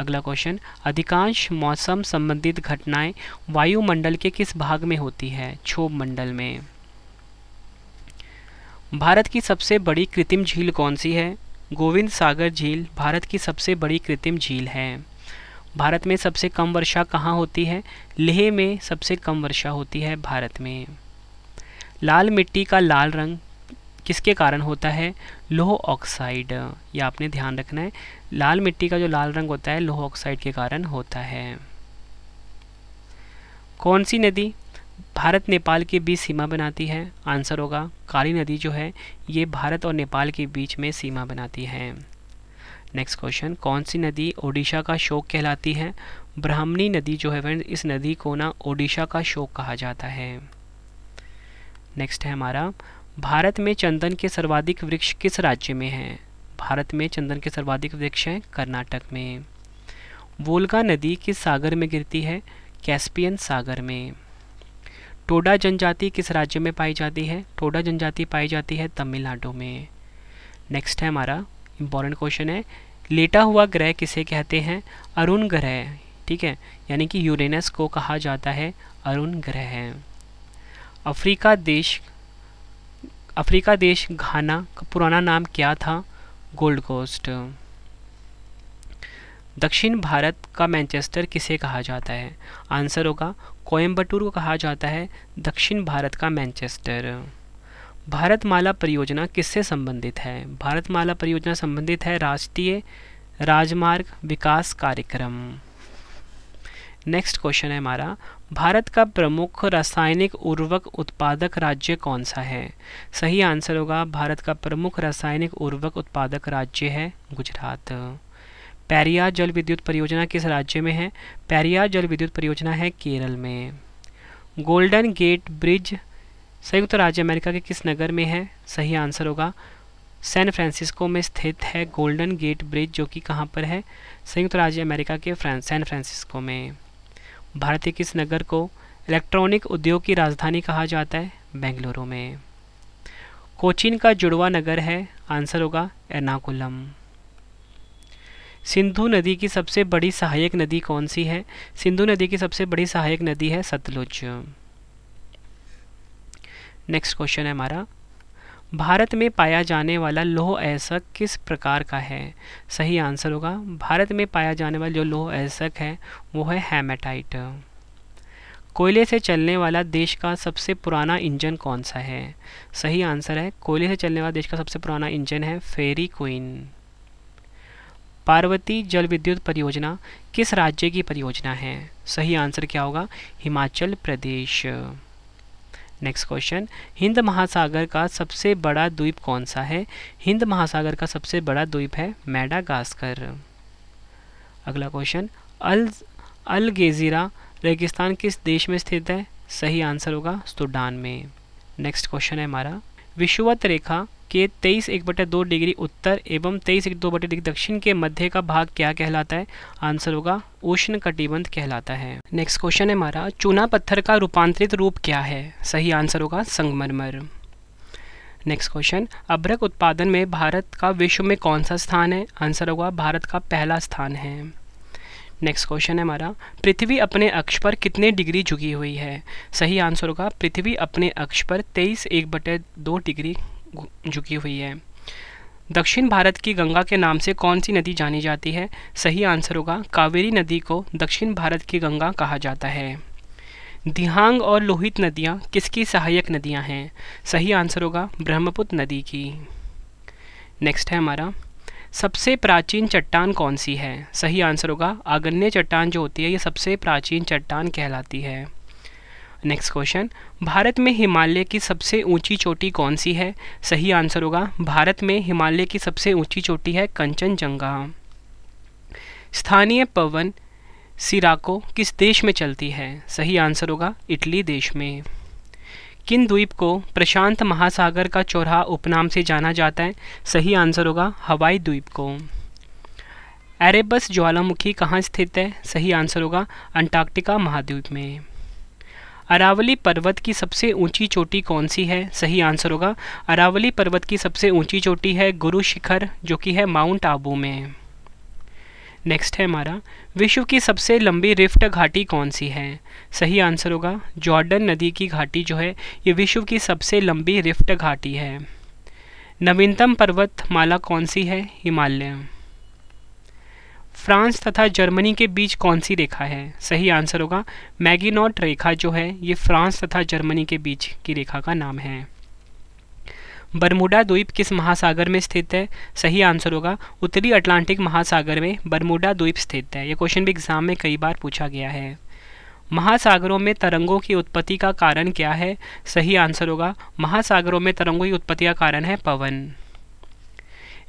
अगला क्वेश्चन अधिकांश मौसम संबंधित घटनाएं वायुमंडल के किस भाग में होती है क्षोभ मंडल में भारत की सबसे बड़ी कृत्रिम झील कौन सी है गोविंद सागर झील भारत की सबसे बड़ी कृत्रिम झील है भारत में सबसे कम वर्षा कहाँ होती है लेह में सबसे कम वर्षा होती है भारत में लाल मिट्टी का लाल रंग किसके कारण होता है लोह ऑक्साइड ये आपने ध्यान रखना है लाल मिट्टी का जो लाल रंग होता है लोह ऑक्साइड के कारण होता है कौन सी नदी भारत नेपाल के बीच सीमा बनाती है आंसर होगा काली नदी जो है ये भारत और नेपाल के बीच में सीमा बनाती है नेक्स्ट क्वेश्चन कौन सी नदी ओडिशा का शोक कहलाती है ब्राह्मणी नदी जो है फ्रेंड इस नदी को ना ओडिशा का शोक कहा जाता है नेक्स्ट है हमारा भारत में चंदन के सर्वाधिक वृक्ष किस राज्य में हैं भारत में चंदन के सर्वाधिक वृक्ष हैं कर्नाटक में वोल्गा नदी किस सागर में गिरती है कैस्पियन सागर में टोडा जनजाति किस राज्य में पाई जाती है टोडा जनजाति पाई जाती है तमिलनाडु में नेक्स्ट है हमारा इम्पोर्टेंट क्वेश्चन है लेटा हुआ ग्रह किसे कहते हैं अरुण ग्रह ठीक है यानी कि यूरेनस को कहा जाता है अरुण ग्रह अफ्रीका देश अफ्रीका देश घाना का पुराना नाम क्या था गोल्ड कोस्ट दक्षिण भारत का मैनचेस्टर किसे कहा जाता है आंसर होगा कोयम्बटूर को कहा जाता है दक्षिण भारत का मैनचेस्टर भारतमाला परियोजना किससे संबंधित है भारतमाला परियोजना संबंधित है राष्ट्रीय राजमार्ग विकास कार्यक्रम नेक्स्ट क्वेश्चन है हमारा भारत का प्रमुख रासायनिक उर्वरक उत्पादक राज्य कौन सा है सही आंसर होगा भारत का प्रमुख रासायनिक उर्वरक उत्पादक राज्य है गुजरात पैरिया जल विद्युत परियोजना किस राज्य में है पैरिया जल विद्युत परियोजना है केरल में गोल्डन गेट ब्रिज संयुक्त राज्य अमेरिका के किस नगर में है सही आंसर होगा सैन फ्रांसिस्को में स्थित है गोल्डन गेट ब्रिज जो कि कहाँ पर है संयुक्त राज्य अमेरिका के फ्रांस सैन फ्रांसिस्को में भारत के नगर को इलेक्ट्रॉनिक उद्योग की राजधानी कहा जाता है बेंगलुरु में कोचिन का जुड़वा नगर है आंसर होगा एर्नाकुलम सिंधु नदी की सबसे बड़ी सहायक नदी कौन सी है सिंधु नदी की सबसे बड़ी सहायक नदी है सतलुज नेक्स्ट क्वेश्चन है हमारा भारत में पाया जाने वाला लोह ऐसक किस प्रकार का है सही आंसर होगा भारत में पाया जाने वाला जो लोह ऐसक है वो है हेमाटाइट कोयले से चलने वाला देश का सबसे पुराना इंजन कौन सा है सही आंसर है कोयले से चलने वाला देश का सबसे पुराना इंजन है फेरी क्वीन पार्वती जल विद्युत परियोजना किस राज्य की परियोजना है सही आंसर क्या होगा हिमाचल प्रदेश नेक्स्ट क्वेश्चन हिंद महासागर का सबसे बड़ा द्वीप कौन सा है हिंद महासागर का सबसे बड़ा द्वीप है मैडागास्कर अगला क्वेश्चन अल अल गेजीरा रेगिस्तान किस देश में स्थित है सही आंसर होगा सूडान में नेक्स्ट क्वेश्चन है हमारा विषुवत रेखा के तेईस एक बटे दो डिग्री उत्तर एवं तेईस एक दो बटे डिग्री दक्षिण के मध्य का भाग क्या कहलाता है आंसर होगा उष्ण कटिबंध कहलाता है नेक्स्ट क्वेश्चन है हमारा चूना पत्थर का रूपांतरित रूप क्या है सही आंसर होगा संगमरमर नेक्स्ट क्वेश्चन अभ्रक उत्पादन में भारत का विश्व में कौन सा स्थान है आंसर होगा भारत का पहला स्थान है नेक्स्ट क्वेश्चन है हमारा पृथ्वी अपने अक्ष पर कितने डिग्री झुकी हुई है सही आंसर होगा पृथ्वी अपने अक्ष पर तेईस एक बटे दो डिग्री झुकी हुई है दक्षिण भारत की गंगा के नाम से कौन सी नदी जानी जाती है सही आंसर होगा कावेरी नदी को दक्षिण भारत की गंगा कहा जाता है दिहांग और लोहित नदियाँ किसकी सहायक नदियाँ हैं सही आंसर होगा ब्रह्मपुत्र नदी की नेक्स्ट है हमारा सबसे प्राचीन चट्टान कौन सी है सही आंसर होगा आगन्य चट्टान जो होती है ये सबसे प्राचीन चट्टान कहलाती है नेक्स्ट क्वेश्चन भारत में हिमालय की सबसे ऊंची चोटी कौन सी है सही आंसर होगा भारत में हिमालय की सबसे ऊंची चोटी है कंचनजंगा स्थानीय पवन सिराको किस देश में चलती है सही आंसर होगा इटली देश में किन द्वीप को प्रशांत महासागर का चौराहा उपनाम से जाना जाता है सही आंसर होगा हवाई द्वीप को एरेबस ज्वालामुखी कहाँ स्थित है सही आंसर होगा अंटार्कटिका महाद्वीप में अरावली पर्वत की सबसे ऊंची चोटी कौन सी है सही आंसर होगा अरावली पर्वत की सबसे ऊंची चोटी है गुरु शिखर जो कि है माउंट आबू में नेक्स्ट है हमारा विश्व की सबसे लंबी रिफ्ट घाटी कौन सी है सही आंसर होगा जॉर्डन नदी की घाटी जो है ये विश्व की सबसे लंबी रिफ्ट घाटी है नवीनतम पर्वत माला कौन सी है हिमालय फ्रांस तथा जर्मनी के बीच कौन सी रेखा है सही आंसर होगा मैगिनॉट रेखा जो है ये फ्रांस तथा जर्मनी के बीच की रेखा का नाम है बरमूडा द्वीप किस महासागर में स्थित है सही आंसर होगा उत्तरी अटलांटिक महासागर में बरमूडा द्वीप स्थित है यह क्वेश्चन भी एग्जाम में कई बार पूछा गया है महासागरों में तरंगों की उत्पत्ति का कारण क्या है सही आंसर होगा महासागरों में तरंगों की उत्पत्ति का कारण है पवन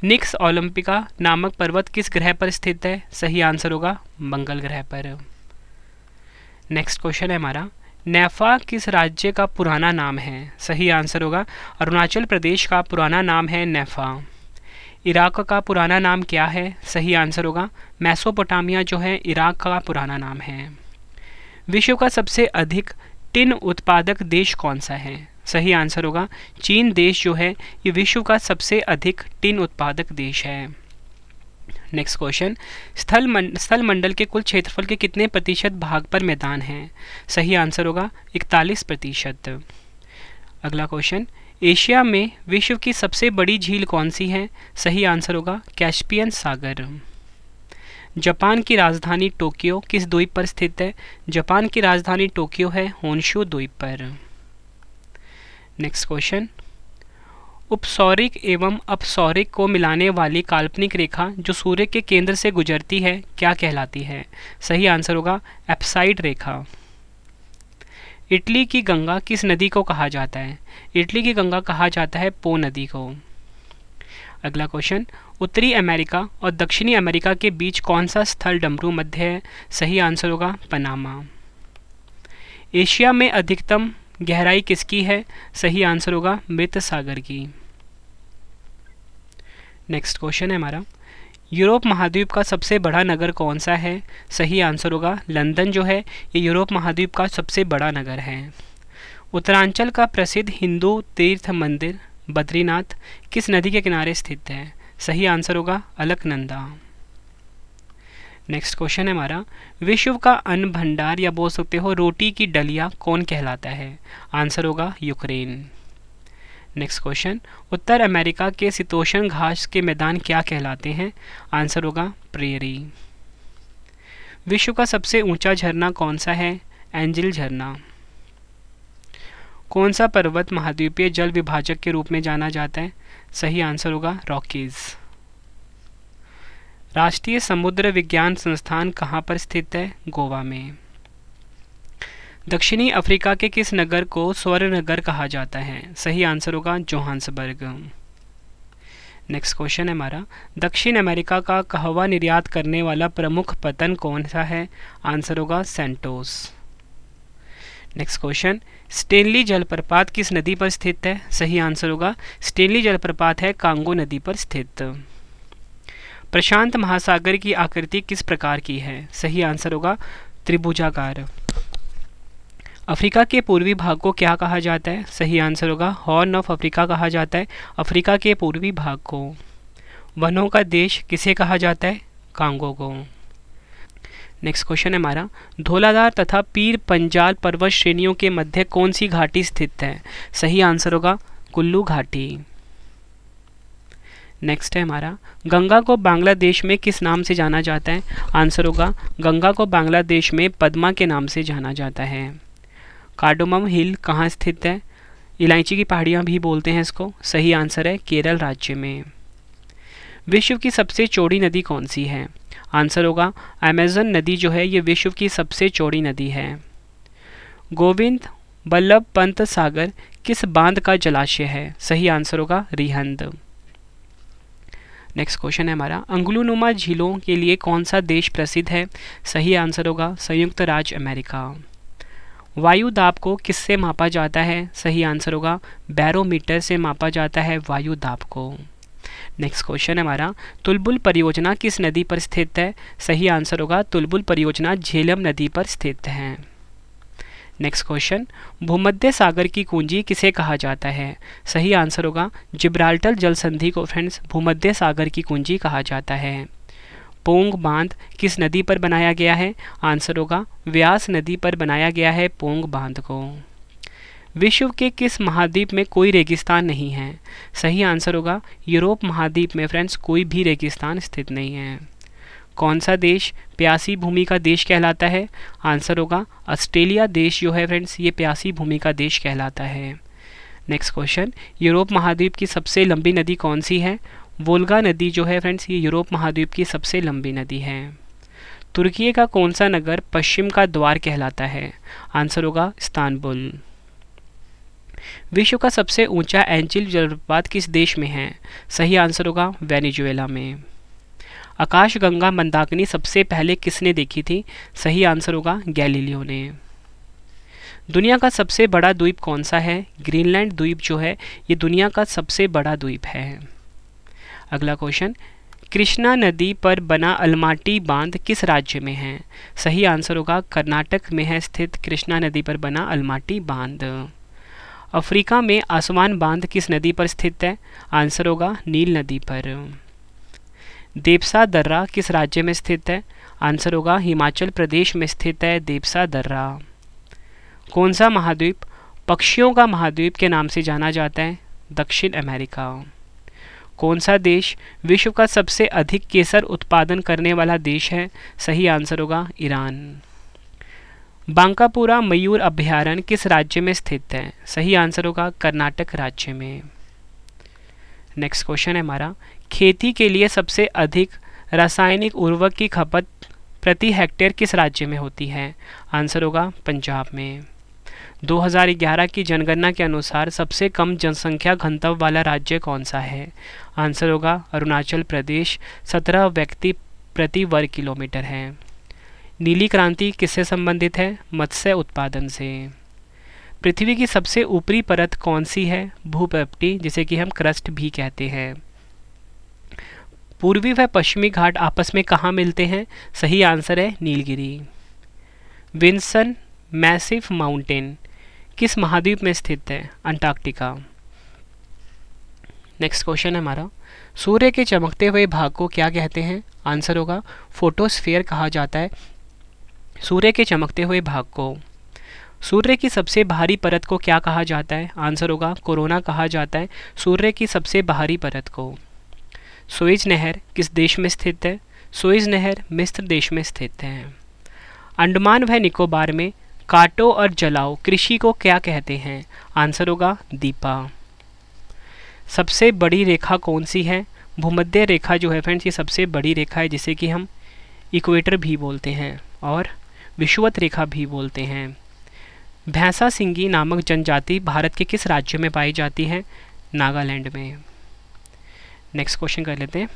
निक्स ओलंपिका नामक पर्वत किस ग्रह पर स्थित है सही आंसर होगा मंगल ग्रह पर नेक्स्ट क्वेश्चन है हमारा नेफा e किस राज्य का पुराना नाम है सही आंसर होगा अरुणाचल प्रदेश का पुराना नाम है नेफा e इराक का पुराना नाम क्या है सही आंसर होगा मैसोपोटामिया जो है इराक का पुराना नाम है विश्व का सबसे अधिक टिन उत्पादक देश कौन सा है सही आंसर होगा चीन देश जो है ये विश्व का सबसे अधिक टिन उत्पादक देश है नेक्स्ट क्वेश्चन स्थल मन, स्थल मंडल के कुल क्षेत्रफल के कितने प्रतिशत भाग पर मैदान है सही आंसर होगा इकतालीस प्रतिशत अगला क्वेश्चन एशिया में विश्व की सबसे बड़ी झील कौन सी है सही आंसर होगा कैस्पियन सागर जापान की राजधानी टोक्यो किस द्वीप पर स्थित है जापान की राजधानी टोक्यो है होनशो द्वीप पर नेक्स्ट क्वेश्चन उपसौरिक एवं अपसौरिक को मिलाने वाली काल्पनिक रेखा जो सूर्य के केंद्र से गुजरती है क्या कहलाती है सही आंसर होगा एप्साइड रेखा इटली की गंगा किस नदी को कहा जाता है इटली की गंगा कहा जाता है पो नदी को अगला क्वेश्चन उत्तरी अमेरिका और दक्षिणी अमेरिका के बीच कौन सा स्थल डमरू मध्य है सही आंसर होगा पनामा एशिया में अधिकतम गहराई किसकी है सही आंसर होगा मृत सागर की नेक्स्ट क्वेश्चन है हमारा यूरोप महाद्वीप का सबसे बड़ा नगर कौन सा है सही आंसर होगा लंदन जो है ये यूरोप महाद्वीप का सबसे बड़ा नगर है उत्तरांचल का प्रसिद्ध हिंदू तीर्थ मंदिर बद्रीनाथ किस नदी के किनारे स्थित है सही आंसर होगा अलकनंदा नेक्स्ट क्वेश्चन है हमारा विश्व का अन्न भंडार या बोल सकते हो रोटी की डलिया कौन कहलाता है आंसर होगा यूक्रेन नेक्स्ट क्वेश्चन उत्तर अमेरिका के शीतोषण घास के मैदान क्या कहलाते हैं आंसर होगा प्रेरी विश्व का सबसे ऊंचा झरना कौन सा है एंजिल झरना कौन सा पर्वत महाद्वीपीय जल विभाजक के रूप में जाना जाता है सही आंसर होगा रॉकीज़ राष्ट्रीय समुद्र विज्ञान संस्थान कहाँ पर स्थित है गोवा में दक्षिणी अफ्रीका के किस नगर को स्वर्ण नगर कहा जाता है सही आंसर होगा जोहान्सबर्ग नेक्स्ट क्वेश्चन है हमारा दक्षिण अमेरिका का कहवा निर्यात करने वाला प्रमुख पतन कौन सा है आंसर होगा सेंटोस नेक्स्ट क्वेश्चन स्टेनली जलप्रपात किस नदी पर स्थित है सही आंसर होगा स्टेनली जलप्रपात है कांगो नदी पर स्थित प्रशांत महासागर की आकृति किस प्रकार की है सही आंसर होगा त्रिभुजाकार अफ्रीका के पूर्वी भाग को क्या कहा जाता है सही आंसर होगा हॉर्न ऑफ अफ्रीका कहा जाता है अफ्रीका के पूर्वी भाग को वनों का देश किसे कहा जाता है कांगो को नेक्स्ट क्वेश्चन है हमारा धोलाधार तथा पीर पंजाल पर्वत श्रेणियों के मध्य कौन सी घाटी स्थित है सही आंसर होगा कुल्लू घाटी नेक्स्ट है हमारा गंगा को बांग्लादेश में किस नाम से जाना जाता है आंसर होगा गंगा को बांग्लादेश में पद्मा के नाम से जाना जाता है कार्डोमम हिल कहाँ स्थित है इलायची की पहाड़ियाँ भी बोलते हैं इसको सही आंसर है केरल राज्य में विश्व की सबसे चौड़ी नदी कौन सी है आंसर होगा अमेजन नदी जो है ये विश्व की सबसे चौड़ी नदी है गोविंद बल्लभ पंत सागर किस बांध का जलाशय है सही आंसर होगा रिहंद नेक्स्ट क्वेश्चन है हमारा अंगुलुनुमा झीलों के लिए कौन सा देश प्रसिद्ध है सही आंसर होगा संयुक्त राज्य अमेरिका वायु दाब को किससे मापा जाता है सही आंसर होगा बैरोमीटर से मापा जाता है वायु दाब को नेक्स्ट क्वेश्चन है हमारा तुलबुल परियोजना किस नदी पर स्थित है सही आंसर होगा तुलबुल परियोजना झेलम नदी पर स्थित है नेक्स्ट क्वेश्चन भूमध्य सागर की कुंजी किसे कहा जाता है सही आंसर होगा जिब्राल्टर जल संधि को फ्रेंड्स भूमध्य सागर की कुंजी कहा जाता है पोंग बांध किस नदी पर बनाया गया है आंसर होगा व्यास नदी पर बनाया गया है पोंग बांध को विश्व के किस महाद्वीप में कोई रेगिस्तान नहीं है सही आंसर होगा यूरोप महाद्वीप में फ्रेंड्स कोई भी रेगिस्तान स्थित नहीं है कौन सा देश प्यासी भूमि का देश कहलाता है आंसर होगा ऑस्ट्रेलिया देश जो है फ्रेंड्स ये प्यासी भूमि का देश कहलाता है नेक्स्ट क्वेश्चन यूरोप महाद्वीप की सबसे लंबी नदी कौन सी है वोल्गा नदी जो है फ्रेंड्स ये यूरोप महाद्वीप की सबसे लंबी नदी है तुर्की का कौन सा नगर पश्चिम का द्वार कहलाता है आंसर होगा इस्तानबुल विश्व का सबसे ऊंचा एंचिल जलप्रपात किस देश में है सही आंसर होगा वेनेजुएला में आकाशगंगा मंदाकिनी सबसे पहले किसने देखी थी सही आंसर होगा गैलीलियो ने दुनिया का सबसे बड़ा द्वीप कौन सा है ग्रीनलैंड द्वीप जो है ये दुनिया का सबसे बड़ा द्वीप है अगला क्वेश्चन कृष्णा नदी पर बना अलमाटी बांध किस राज्य में है सही आंसर होगा कर्नाटक में है स्थित कृष्णा नदी पर बना अलमाटी बांध अफ्रीका में आसमान बांध किस नदी पर स्थित है आंसर होगा नील नदी पर देवसा दर्रा किस राज्य में स्थित है आंसर होगा हिमाचल प्रदेश में स्थित है देवसा दर्रा कौन सा महाद्वीप पक्षियों का महाद्वीप के नाम से जाना जाता है दक्षिण अमेरिका कौन सा देश विश्व का सबसे अधिक केसर उत्पादन करने वाला देश है सही आंसर होगा ईरान बांकापुरा मयूर अभ्यारण्य किस राज्य में स्थित है सही आंसर होगा कर्नाटक राज्य में नेक्स्ट क्वेश्चन है हमारा खेती के लिए सबसे अधिक रासायनिक उर्वरक की खपत प्रति हेक्टेयर किस राज्य में होती है आंसर होगा पंजाब में 2011 की जनगणना के अनुसार सबसे कम जनसंख्या घनत्व वाला राज्य कौन सा है आंसर होगा अरुणाचल प्रदेश 17 व्यक्ति प्रति वर्ग किलोमीटर है नीली क्रांति किससे संबंधित है मत्स्य उत्पादन से पृथ्वी की सबसे ऊपरी परत कौन सी है भूपट्टी जिसे कि हम क्रस्ट भी कहते हैं पूर्वी व पश्चिमी घाट आपस में कहाँ मिलते हैं सही आंसर है नीलगिरी विंसन मैसिफ माउंटेन किस महाद्वीप में स्थित है अंटार्कटिका नेक्स्ट क्वेश्चन है हमारा सूर्य के चमकते हुए भाग को क्या कहते हैं आंसर होगा फोटोस्फेयर कहा जाता है सूर्य के चमकते हुए भाग को सूर्य की सबसे बाहरी परत को क्या कहा जाता है आंसर होगा कोरोना कहा जाता है सूर्य की सबसे बाहरी परत को सोएज नहर किस देश में स्थित है सोएज नहर मिस्र देश में स्थित है अंडमान व निकोबार में काटो और जलाओ कृषि को क्या कहते हैं आंसर होगा दीपा सबसे बड़ी रेखा कौन सी है भूमध्य रेखा जो है फ्रेंड्स ये सबसे बड़ी रेखा है जिसे कि हम इक्वेटर भी बोलते हैं और विश्वत रेखा भी बोलते हैं भैंसा सिंगी नामक जनजाति भारत के किस राज्य में पाई जाती है नागालैंड में नेक्स्ट क्वेश्चन कर लेते हैं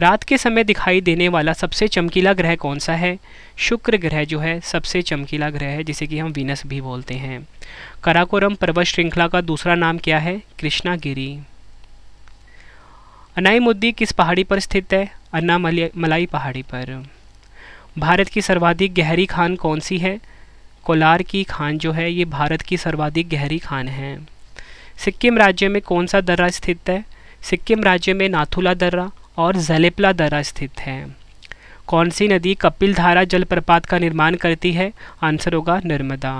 रात के समय दिखाई देने वाला सबसे चमकीला ग्रह कौन सा है शुक्र ग्रह जो है सबसे चमकीला ग्रह है जिसे कि हम वीनस भी बोलते हैं कराकोरम पर्वत श्रृंखला का दूसरा नाम क्या है कृष्णागिरी अनाईमुद्दी किस पहाड़ी पर स्थित है अन्ना मलाई पहाड़ी पर भारत की सर्वाधिक गहरी खान कौन सी है कोलार की खान जो है ये भारत की सर्वाधिक गहरी खान है सिक्किम राज्य में कौन सा दर्रा स्थित है सिक्किम राज्य में नाथुला दर्रा और जलेपला दर्रा स्थित है कौन सी नदी कपिल धारा जलप्रपात का निर्माण करती है आंसर होगा नर्मदा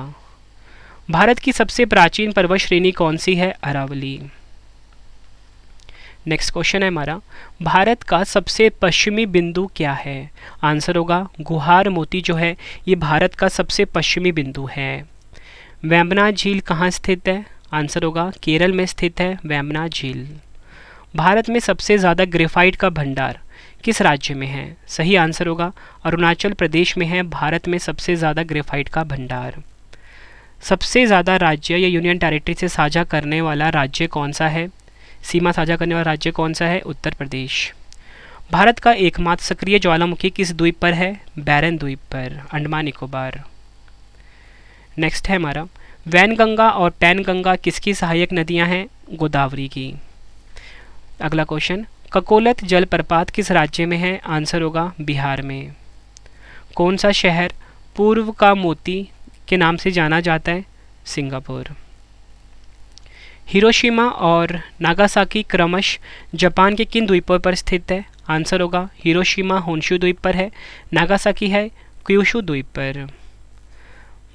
भारत की सबसे प्राचीन पर्वत श्रेणी कौन सी है अरावली नेक्स्ट क्वेश्चन है हमारा भारत का सबसे पश्चिमी बिंदु क्या है आंसर होगा गुहार मोती जो है ये भारत का सबसे पश्चिमी बिंदु है वैमना झील कहाँ स्थित है आंसर होगा केरल में स्थित है वैमना झील भारत में सबसे ज़्यादा ग्रेफाइट का भंडार किस राज्य में है सही आंसर होगा अरुणाचल प्रदेश में है भारत में सबसे ज़्यादा ग्रेफाइट का भंडार सबसे ज़्यादा राज्य या यूनियन टेरिटरी से साझा करने वाला राज्य कौन सा है सीमा साझा करने वाला राज्य कौन सा है उत्तर प्रदेश भारत का एकमात्र सक्रिय ज्वालामुखी किस द्वीप पर है बैरन द्वीप पर अंडमान निकोबार नेक्स्ट है हमारा वैनगंगा और पैनगंगा किसकी सहायक नदियां हैं गोदावरी की अगला क्वेश्चन ककोलत जलप्रपात किस राज्य में है आंसर होगा बिहार में कौन सा शहर पूर्व का मोती के नाम से जाना जाता है सिंगापुर हिरोशिमा और नागासाकी क्रमश जापान के किन द्वीपों पर स्थित है आंसर होगा हिरोशिमा होन्शु द्वीप पर है नागासाकी है क्यूशु द्वीप पर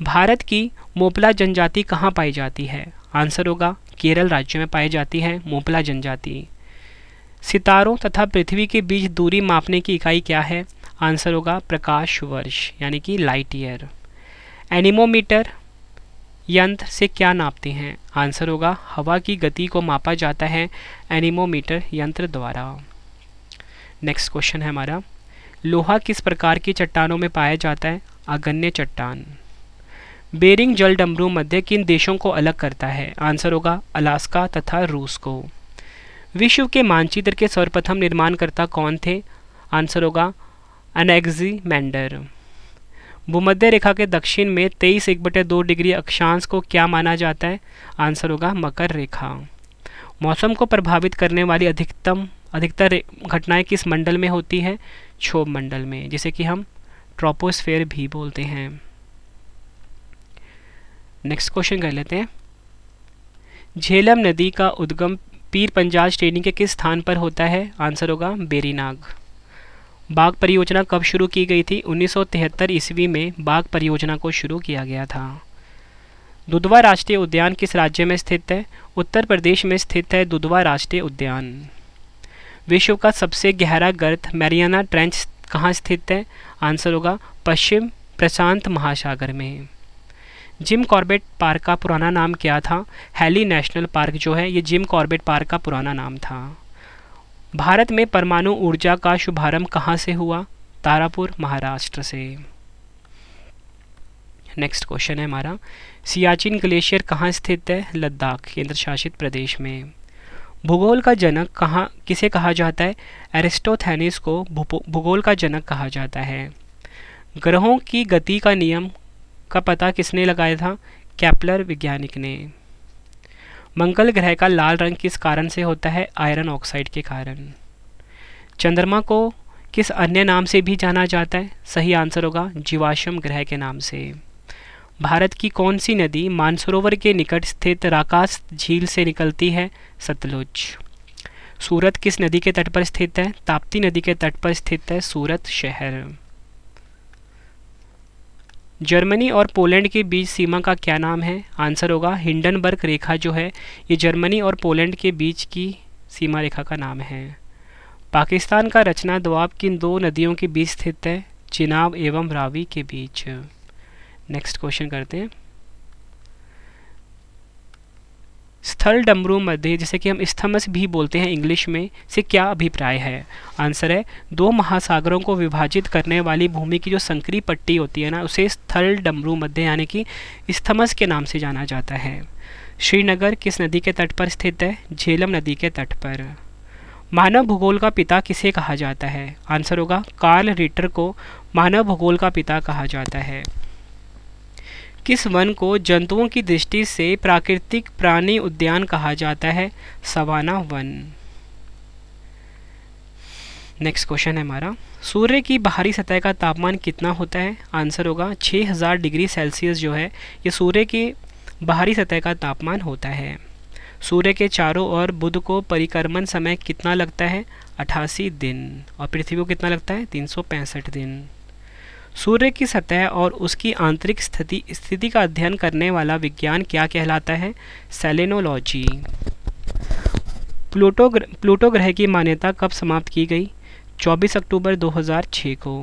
भारत की मोपला जनजाति कहाँ पाई जाती है आंसर होगा केरल राज्य में पाई जाती है मोपला जनजाति सितारों तथा पृथ्वी के बीच दूरी मापने की इकाई क्या है आंसर होगा प्रकाश वर्ष यानी कि लाइट ईयर एनिमोमीटर यंत्र से क्या नापते हैं आंसर होगा हवा की गति को मापा जाता है एनिमोमीटर यंत्र द्वारा नेक्स्ट क्वेश्चन है हमारा लोहा किस प्रकार की चट्टानों में पाया जाता है अगन्य चट्टान बेरिंग जल डमरू मध्य किन देशों को अलग करता है आंसर होगा अलास्का तथा रूस को विश्व के मानचित्र के सर्वप्रथम निर्माणकर्ता कौन थे आंसर होगा अनेक्जीमेंडर भूमध्य रेखा के दक्षिण में तेईस एक बटे दो डिग्री अक्षांश को क्या माना जाता है आंसर होगा मकर रेखा मौसम को प्रभावित करने वाली अधिकतम अधिकतर घटनाएं किस मंडल में होती है क्षोभ मंडल में जिसे कि हम ट्रोपोस्फेयर भी बोलते हैं नेक्स्ट क्वेश्चन कर लेते हैं झेलम नदी का उद्गम पीर पंजाल श्रेणी के किस स्थान पर होता है आंसर होगा बेरीनाग बाघ परियोजना कब शुरू की गई थी 1973 ईस्वी में बाघ परियोजना को शुरू किया गया था दुधवा राष्ट्रीय उद्यान किस राज्य में स्थित है उत्तर प्रदेश में स्थित है दुधवा राष्ट्रीय उद्यान विश्व का सबसे गहरा गर्त मैरियाना ट्रेंच कहाँ स्थित है आंसर होगा पश्चिम प्रशांत महासागर में जिम कॉर्बेट पार्क का पुराना नाम क्या था हैली नेशनल पार्क जो है ये जिम कॉर्बेट पार्क का पुराना नाम था भारत में परमाणु ऊर्जा का शुभारंभ कहाँ से हुआ तारापुर महाराष्ट्र से नेक्स्ट क्वेश्चन है हमारा सियाचिन ग्लेशियर कहाँ स्थित है लद्दाख केंद्र शासित प्रदेश में भूगोल का जनक कहाँ किसे कहा जाता है एरिस्टोथेनिस को भूगोल का जनक कहा जाता है ग्रहों की गति का नियम का पता किसने लगाया था कैप्लर वैज्ञानिक ने मंगल ग्रह का लाल रंग किस कारण से होता है आयरन ऑक्साइड के कारण चंद्रमा को किस अन्य नाम से भी जाना जाता है सही आंसर होगा जीवाश्म ग्रह के नाम से भारत की कौन सी नदी मानसरोवर के निकट स्थित राकास झील से निकलती है सतलुज सूरत किस नदी के तट पर स्थित है ताप्ती नदी के तट पर स्थित है सूरत शहर जर्मनी और पोलैंड के बीच सीमा का क्या नाम है आंसर होगा हिंडनबर्ग रेखा जो है ये जर्मनी और पोलैंड के बीच की सीमा रेखा का नाम है पाकिस्तान का रचना दुआब किन दो नदियों के बीच स्थित है चिनाब एवं रावी के बीच नेक्स्ट क्वेश्चन करते हैं स्थल डमरू मध्य जैसे कि हम स्थमस भी बोलते हैं इंग्लिश में से क्या अभिप्राय है आंसर है दो महासागरों को विभाजित करने वाली भूमि की जो संकरी पट्टी होती है ना उसे स्थल डमरू मध्य यानी कि स्थमस के नाम से जाना जाता है श्रीनगर किस नदी के तट पर स्थित है झेलम नदी के तट पर मानव भूगोल का पिता किसे कहा जाता है आंसर होगा कार्ल रिटर को मानव भूगोल का पिता कहा जाता है किस वन को जंतुओं की दृष्टि से प्राकृतिक प्राणी उद्यान कहा जाता है सवाना वन नेक्स्ट क्वेश्चन है हमारा सूर्य की बाहरी सतह का तापमान कितना होता है आंसर होगा 6000 डिग्री सेल्सियस जो है ये सूर्य की बाहरी सतह का तापमान होता है सूर्य के चारों ओर बुध को परिक्रमण समय कितना लगता है 88 दिन और पृथ्वी को कितना लगता है तीन दिन सूर्य की सतह और उसकी आंतरिक स्थिति स्थिति का अध्ययन करने वाला विज्ञान क्या कहलाता है सेलेनोलॉजी प्लूटो ग्र, प्लूटो ग्रह की मान्यता कब समाप्त की गई 24 अक्टूबर 2006 को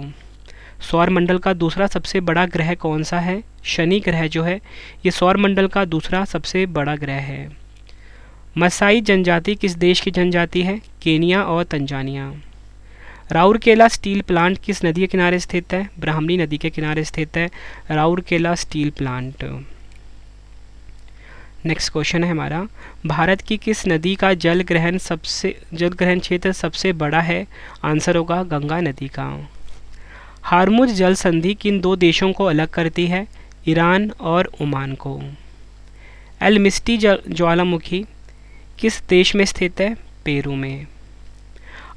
सौर मंडल का दूसरा सबसे बड़ा ग्रह कौन सा है शनि ग्रह जो है ये सौर मंडल का दूसरा सबसे बड़ा ग्रह है मसाई जनजाति किस देश की जनजाति है केनिया और तंजानिया राउरकेला स्टील प्लांट किस नदी के किनारे स्थित है ब्राह्मणी नदी के किनारे स्थित है Rourkela steel plant next question है हमारा भारत की किस नदी का जल ग्रहण सबसे जल ग्रहण क्षेत्र सबसे बड़ा है आंसर होगा गंगा नदी का हारमुज जल संधि किन दो देशों को अलग करती है ईरान और ओमान को एलमिस्टी ज्वालामुखी किस देश में स्थित है पेरू में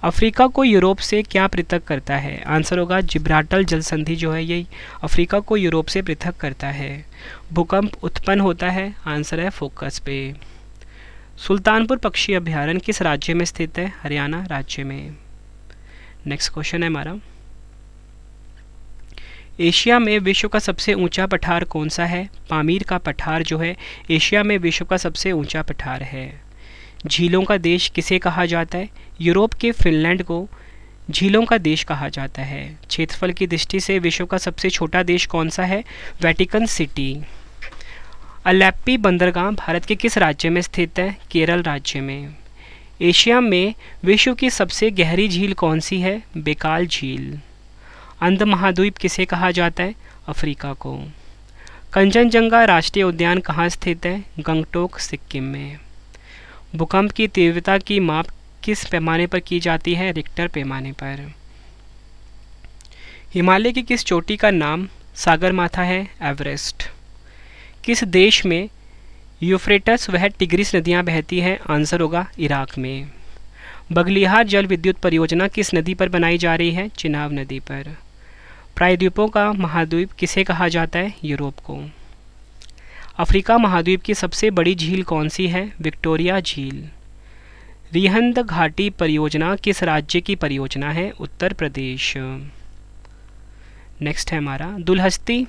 अफ्रीका को यूरोप से क्या पृथक करता है आंसर होगा जिब्राटल जल संधि जो है ये अफ्रीका को यूरोप से पृथक करता है भूकंप उत्पन्न होता है आंसर है फोकस पे सुल्तानपुर पक्षी अभ्यारण्य किस राज्य में स्थित है हरियाणा राज्य में नेक्स्ट क्वेश्चन है हमारा एशिया में विश्व का सबसे ऊंचा पठार कौन सा है पामीर का पठार जो है एशिया में विश्व का सबसे ऊंचा पठार है झीलों का देश किसे कहा जाता है यूरोप के फिनलैंड को झीलों का देश कहा जाता है क्षेत्रफल की दृष्टि से विश्व का सबसे छोटा देश कौन सा है वेटिकन सिटी अलेप्पी बंदरगाह भारत के किस राज्य में स्थित है केरल राज्य में एशिया में विश्व की सबसे गहरी झील कौन सी है बेकाल झील अंध महाद्वीप किसे कहा जाता है अफ्रीका को कंचनजंगा राष्ट्रीय उद्यान कहाँ स्थित है गंगटोक सिक्किम में भूकंप की तीव्रता की माप किस पैमाने पर की जाती है रिक्टर पैमाने पर हिमालय की किस चोटी का नाम सागर माथा है एवरेस्ट किस देश में यूफ्रेटस वह टिग्रिस नदियां बहती हैं आंसर होगा इराक में बगलिहा जल विद्युत परियोजना किस नदी पर बनाई जा रही है चिनाव नदी पर प्रायद्वीपों का महाद्वीप किसे कहा जाता है यूरोप को अफ्रीका महाद्वीप की सबसे बड़ी झील कौन सी है विक्टोरिया झील रिहंद घाटी परियोजना किस राज्य की परियोजना है उत्तर प्रदेश नेक्स्ट है हमारा दुलहस्ती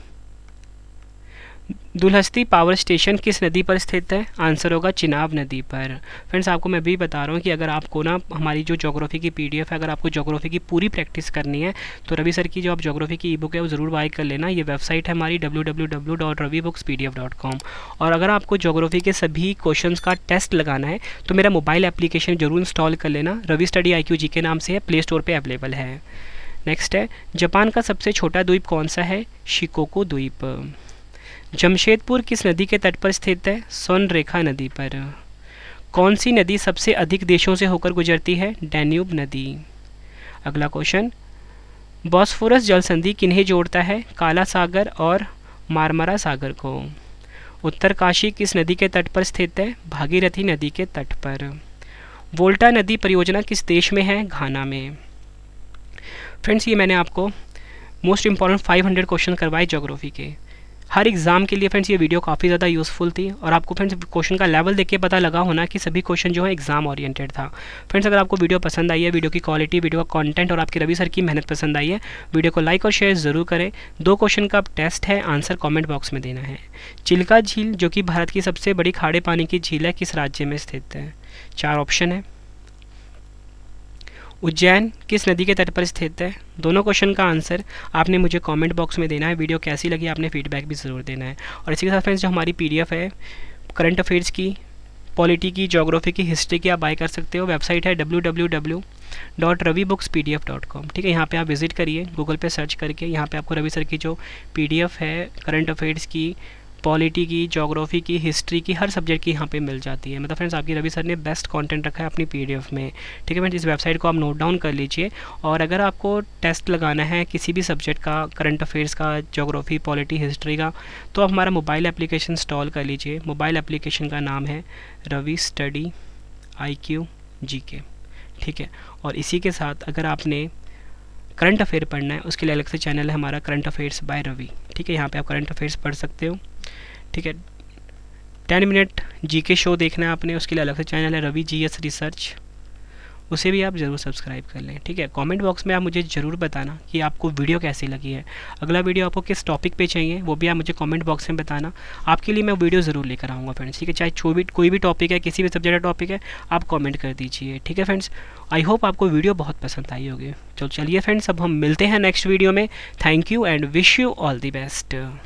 दुलहस्ती पावर स्टेशन किस नदी पर स्थित है आंसर होगा चिनाब नदी पर फ्रेंड्स आपको मैं भी बता रहा हूँ कि अगर आपको ना हमारी जो जोग्राफी की पीडीएफ है अगर आपको जोग्राफी की पूरी प्रैक्टिस करनी है तो रवि सर की जो आप जोग्राफी की ई बुक है वो ज़रूर बाई कर लेना ये वेबसाइट है हमारी डब्ल्यू और अगर आपको जोग्राफी के सभी क्वेश्चन का टेस्ट लगाना है तो मेरा मोबाइल एप्लीकेशन जरूर इंस्टॉल कर लेना रवि स्टडी आई जी के नाम से है प्ले स्टोर पर अवेलेबल है नेक्स्ट है जापान का सबसे छोटा द्वीप कौन सा है शिकोको द्वीप जमशेदपुर किस नदी के तट पर स्थित है सोनरेखा नदी पर कौन सी नदी सबसे अधिक देशों से होकर गुजरती है डैन्यूब नदी अगला क्वेश्चन बॉस्फोरस जल संधि किन्हें जोड़ता है काला सागर और मारमरा सागर को उत्तर काशी किस नदी के तट पर स्थित है भागीरथी नदी के तट पर वोल्टा नदी परियोजना किस देश में है घाना में फ्रेंड्स ये मैंने आपको मोस्ट इम्पॉर्टेंट 500 क्वेश्चन करवाए जोग्राफी के हर एग्ज़ाम के लिए फ्रेंड्स ये वीडियो काफ़ी ज़्यादा यूज़फुल थी और आपको फ्रेंड्स क्वेश्चन का लेवल देख के पता लगा होना कि सभी क्वेश्चन जो है एग्ज़ाम ओरिएंटेड था फ्रेंड्स अगर आपको वीडियो पसंद आई है वीडियो की क्वालिटी वीडियो का कंटेंट और आपकी रवि सर की मेहनत पसंद आई है वीडियो को लाइक और शेयर ज़रूर करें दो क्वेश्चन का टेस्ट है आंसर कॉमेंट बॉक्स में देना है चिल्का झील जो कि भारत की सबसे बड़ी खाड़े पानी की झील है किस राज्य में स्थित है चार ऑप्शन है उज्जैन किस नदी के तट पर स्थित है दोनों क्वेश्चन का आंसर आपने मुझे कमेंट बॉक्स में देना है वीडियो कैसी लगी आपने फीडबैक भी ज़रूर देना है और इसी के साथ फ्रेंड्स जो हमारी पीडीएफ है करंट अफेयर्स की पॉलिटी की जोग्राफी की हिस्ट्री की आप बाय कर सकते हो वेबसाइट है W W W dot Ravi books P D F dot com ठीक है यहाँ पे आप विजिट करिए गूगल पे सर्च करके यहाँ पे आपको रवि सर की जो पी डी एफ है करंट अफेयर्स की पॉलिटी की जोग्राफ़ी की हिस्ट्री की हर सब्जेक्ट की यहाँ पे मिल जाती है मतलब फ्रेंड्स आपकी रवि सर ने बेस्ट कंटेंट रखा है अपनी पीडीएफ में ठीक है फ्रेंड्स इस वेबसाइट को आप नोट डाउन कर लीजिए और अगर आपको टेस्ट लगाना है किसी भी सब्जेक्ट का करंट अफेयर्स का जोग्राफ़ी पॉलिटी हिस्ट्री का तो आप हमारा मोबाइल एप्लीकेशन इंस्टॉल कर लीजिए मोबाइल एप्लीकेशन का नाम है Ravi study I Q G K ठीक है और इसी के साथ अगर आपने करंट अफेयर पढ़ना है उसके लिए अलग से चैनल है हमारा करंट अफेयर्स बाय रवि ठीक है यहाँ पे आप करंट अफेयर्स पढ़ सकते हो ठीक है टेन मिनट जी के शो देखना है आपने उसके लिए अलग से चैनल है रवि जी एस रिसर्च उसे भी आप ज़रूर सब्सक्राइब कर लें ठीक है कमेंट बॉक्स में आप मुझे ज़रूर बताना कि आपको वीडियो कैसी लगी है अगला वीडियो आपको किस टॉपिक पे चाहिए वो भी आप मुझे कमेंट बॉक्स में बताना आपके लिए मैं वीडियो ज़रूर लेकर आऊँगा फ्रेंड्स ठीक है चाहे जो भी कोई भी टॉपिक है किसी भी सब्जेक्ट का टॉपिक है आप कॉमेंट कर दीजिए ठीक है फ्रेंड्स आई होप आपको वीडियो बहुत पसंद आई होगी चलो चलिए फ्रेंड्स अब हम मिलते हैं नेक्स्ट वीडियो में thank you and wish you all the best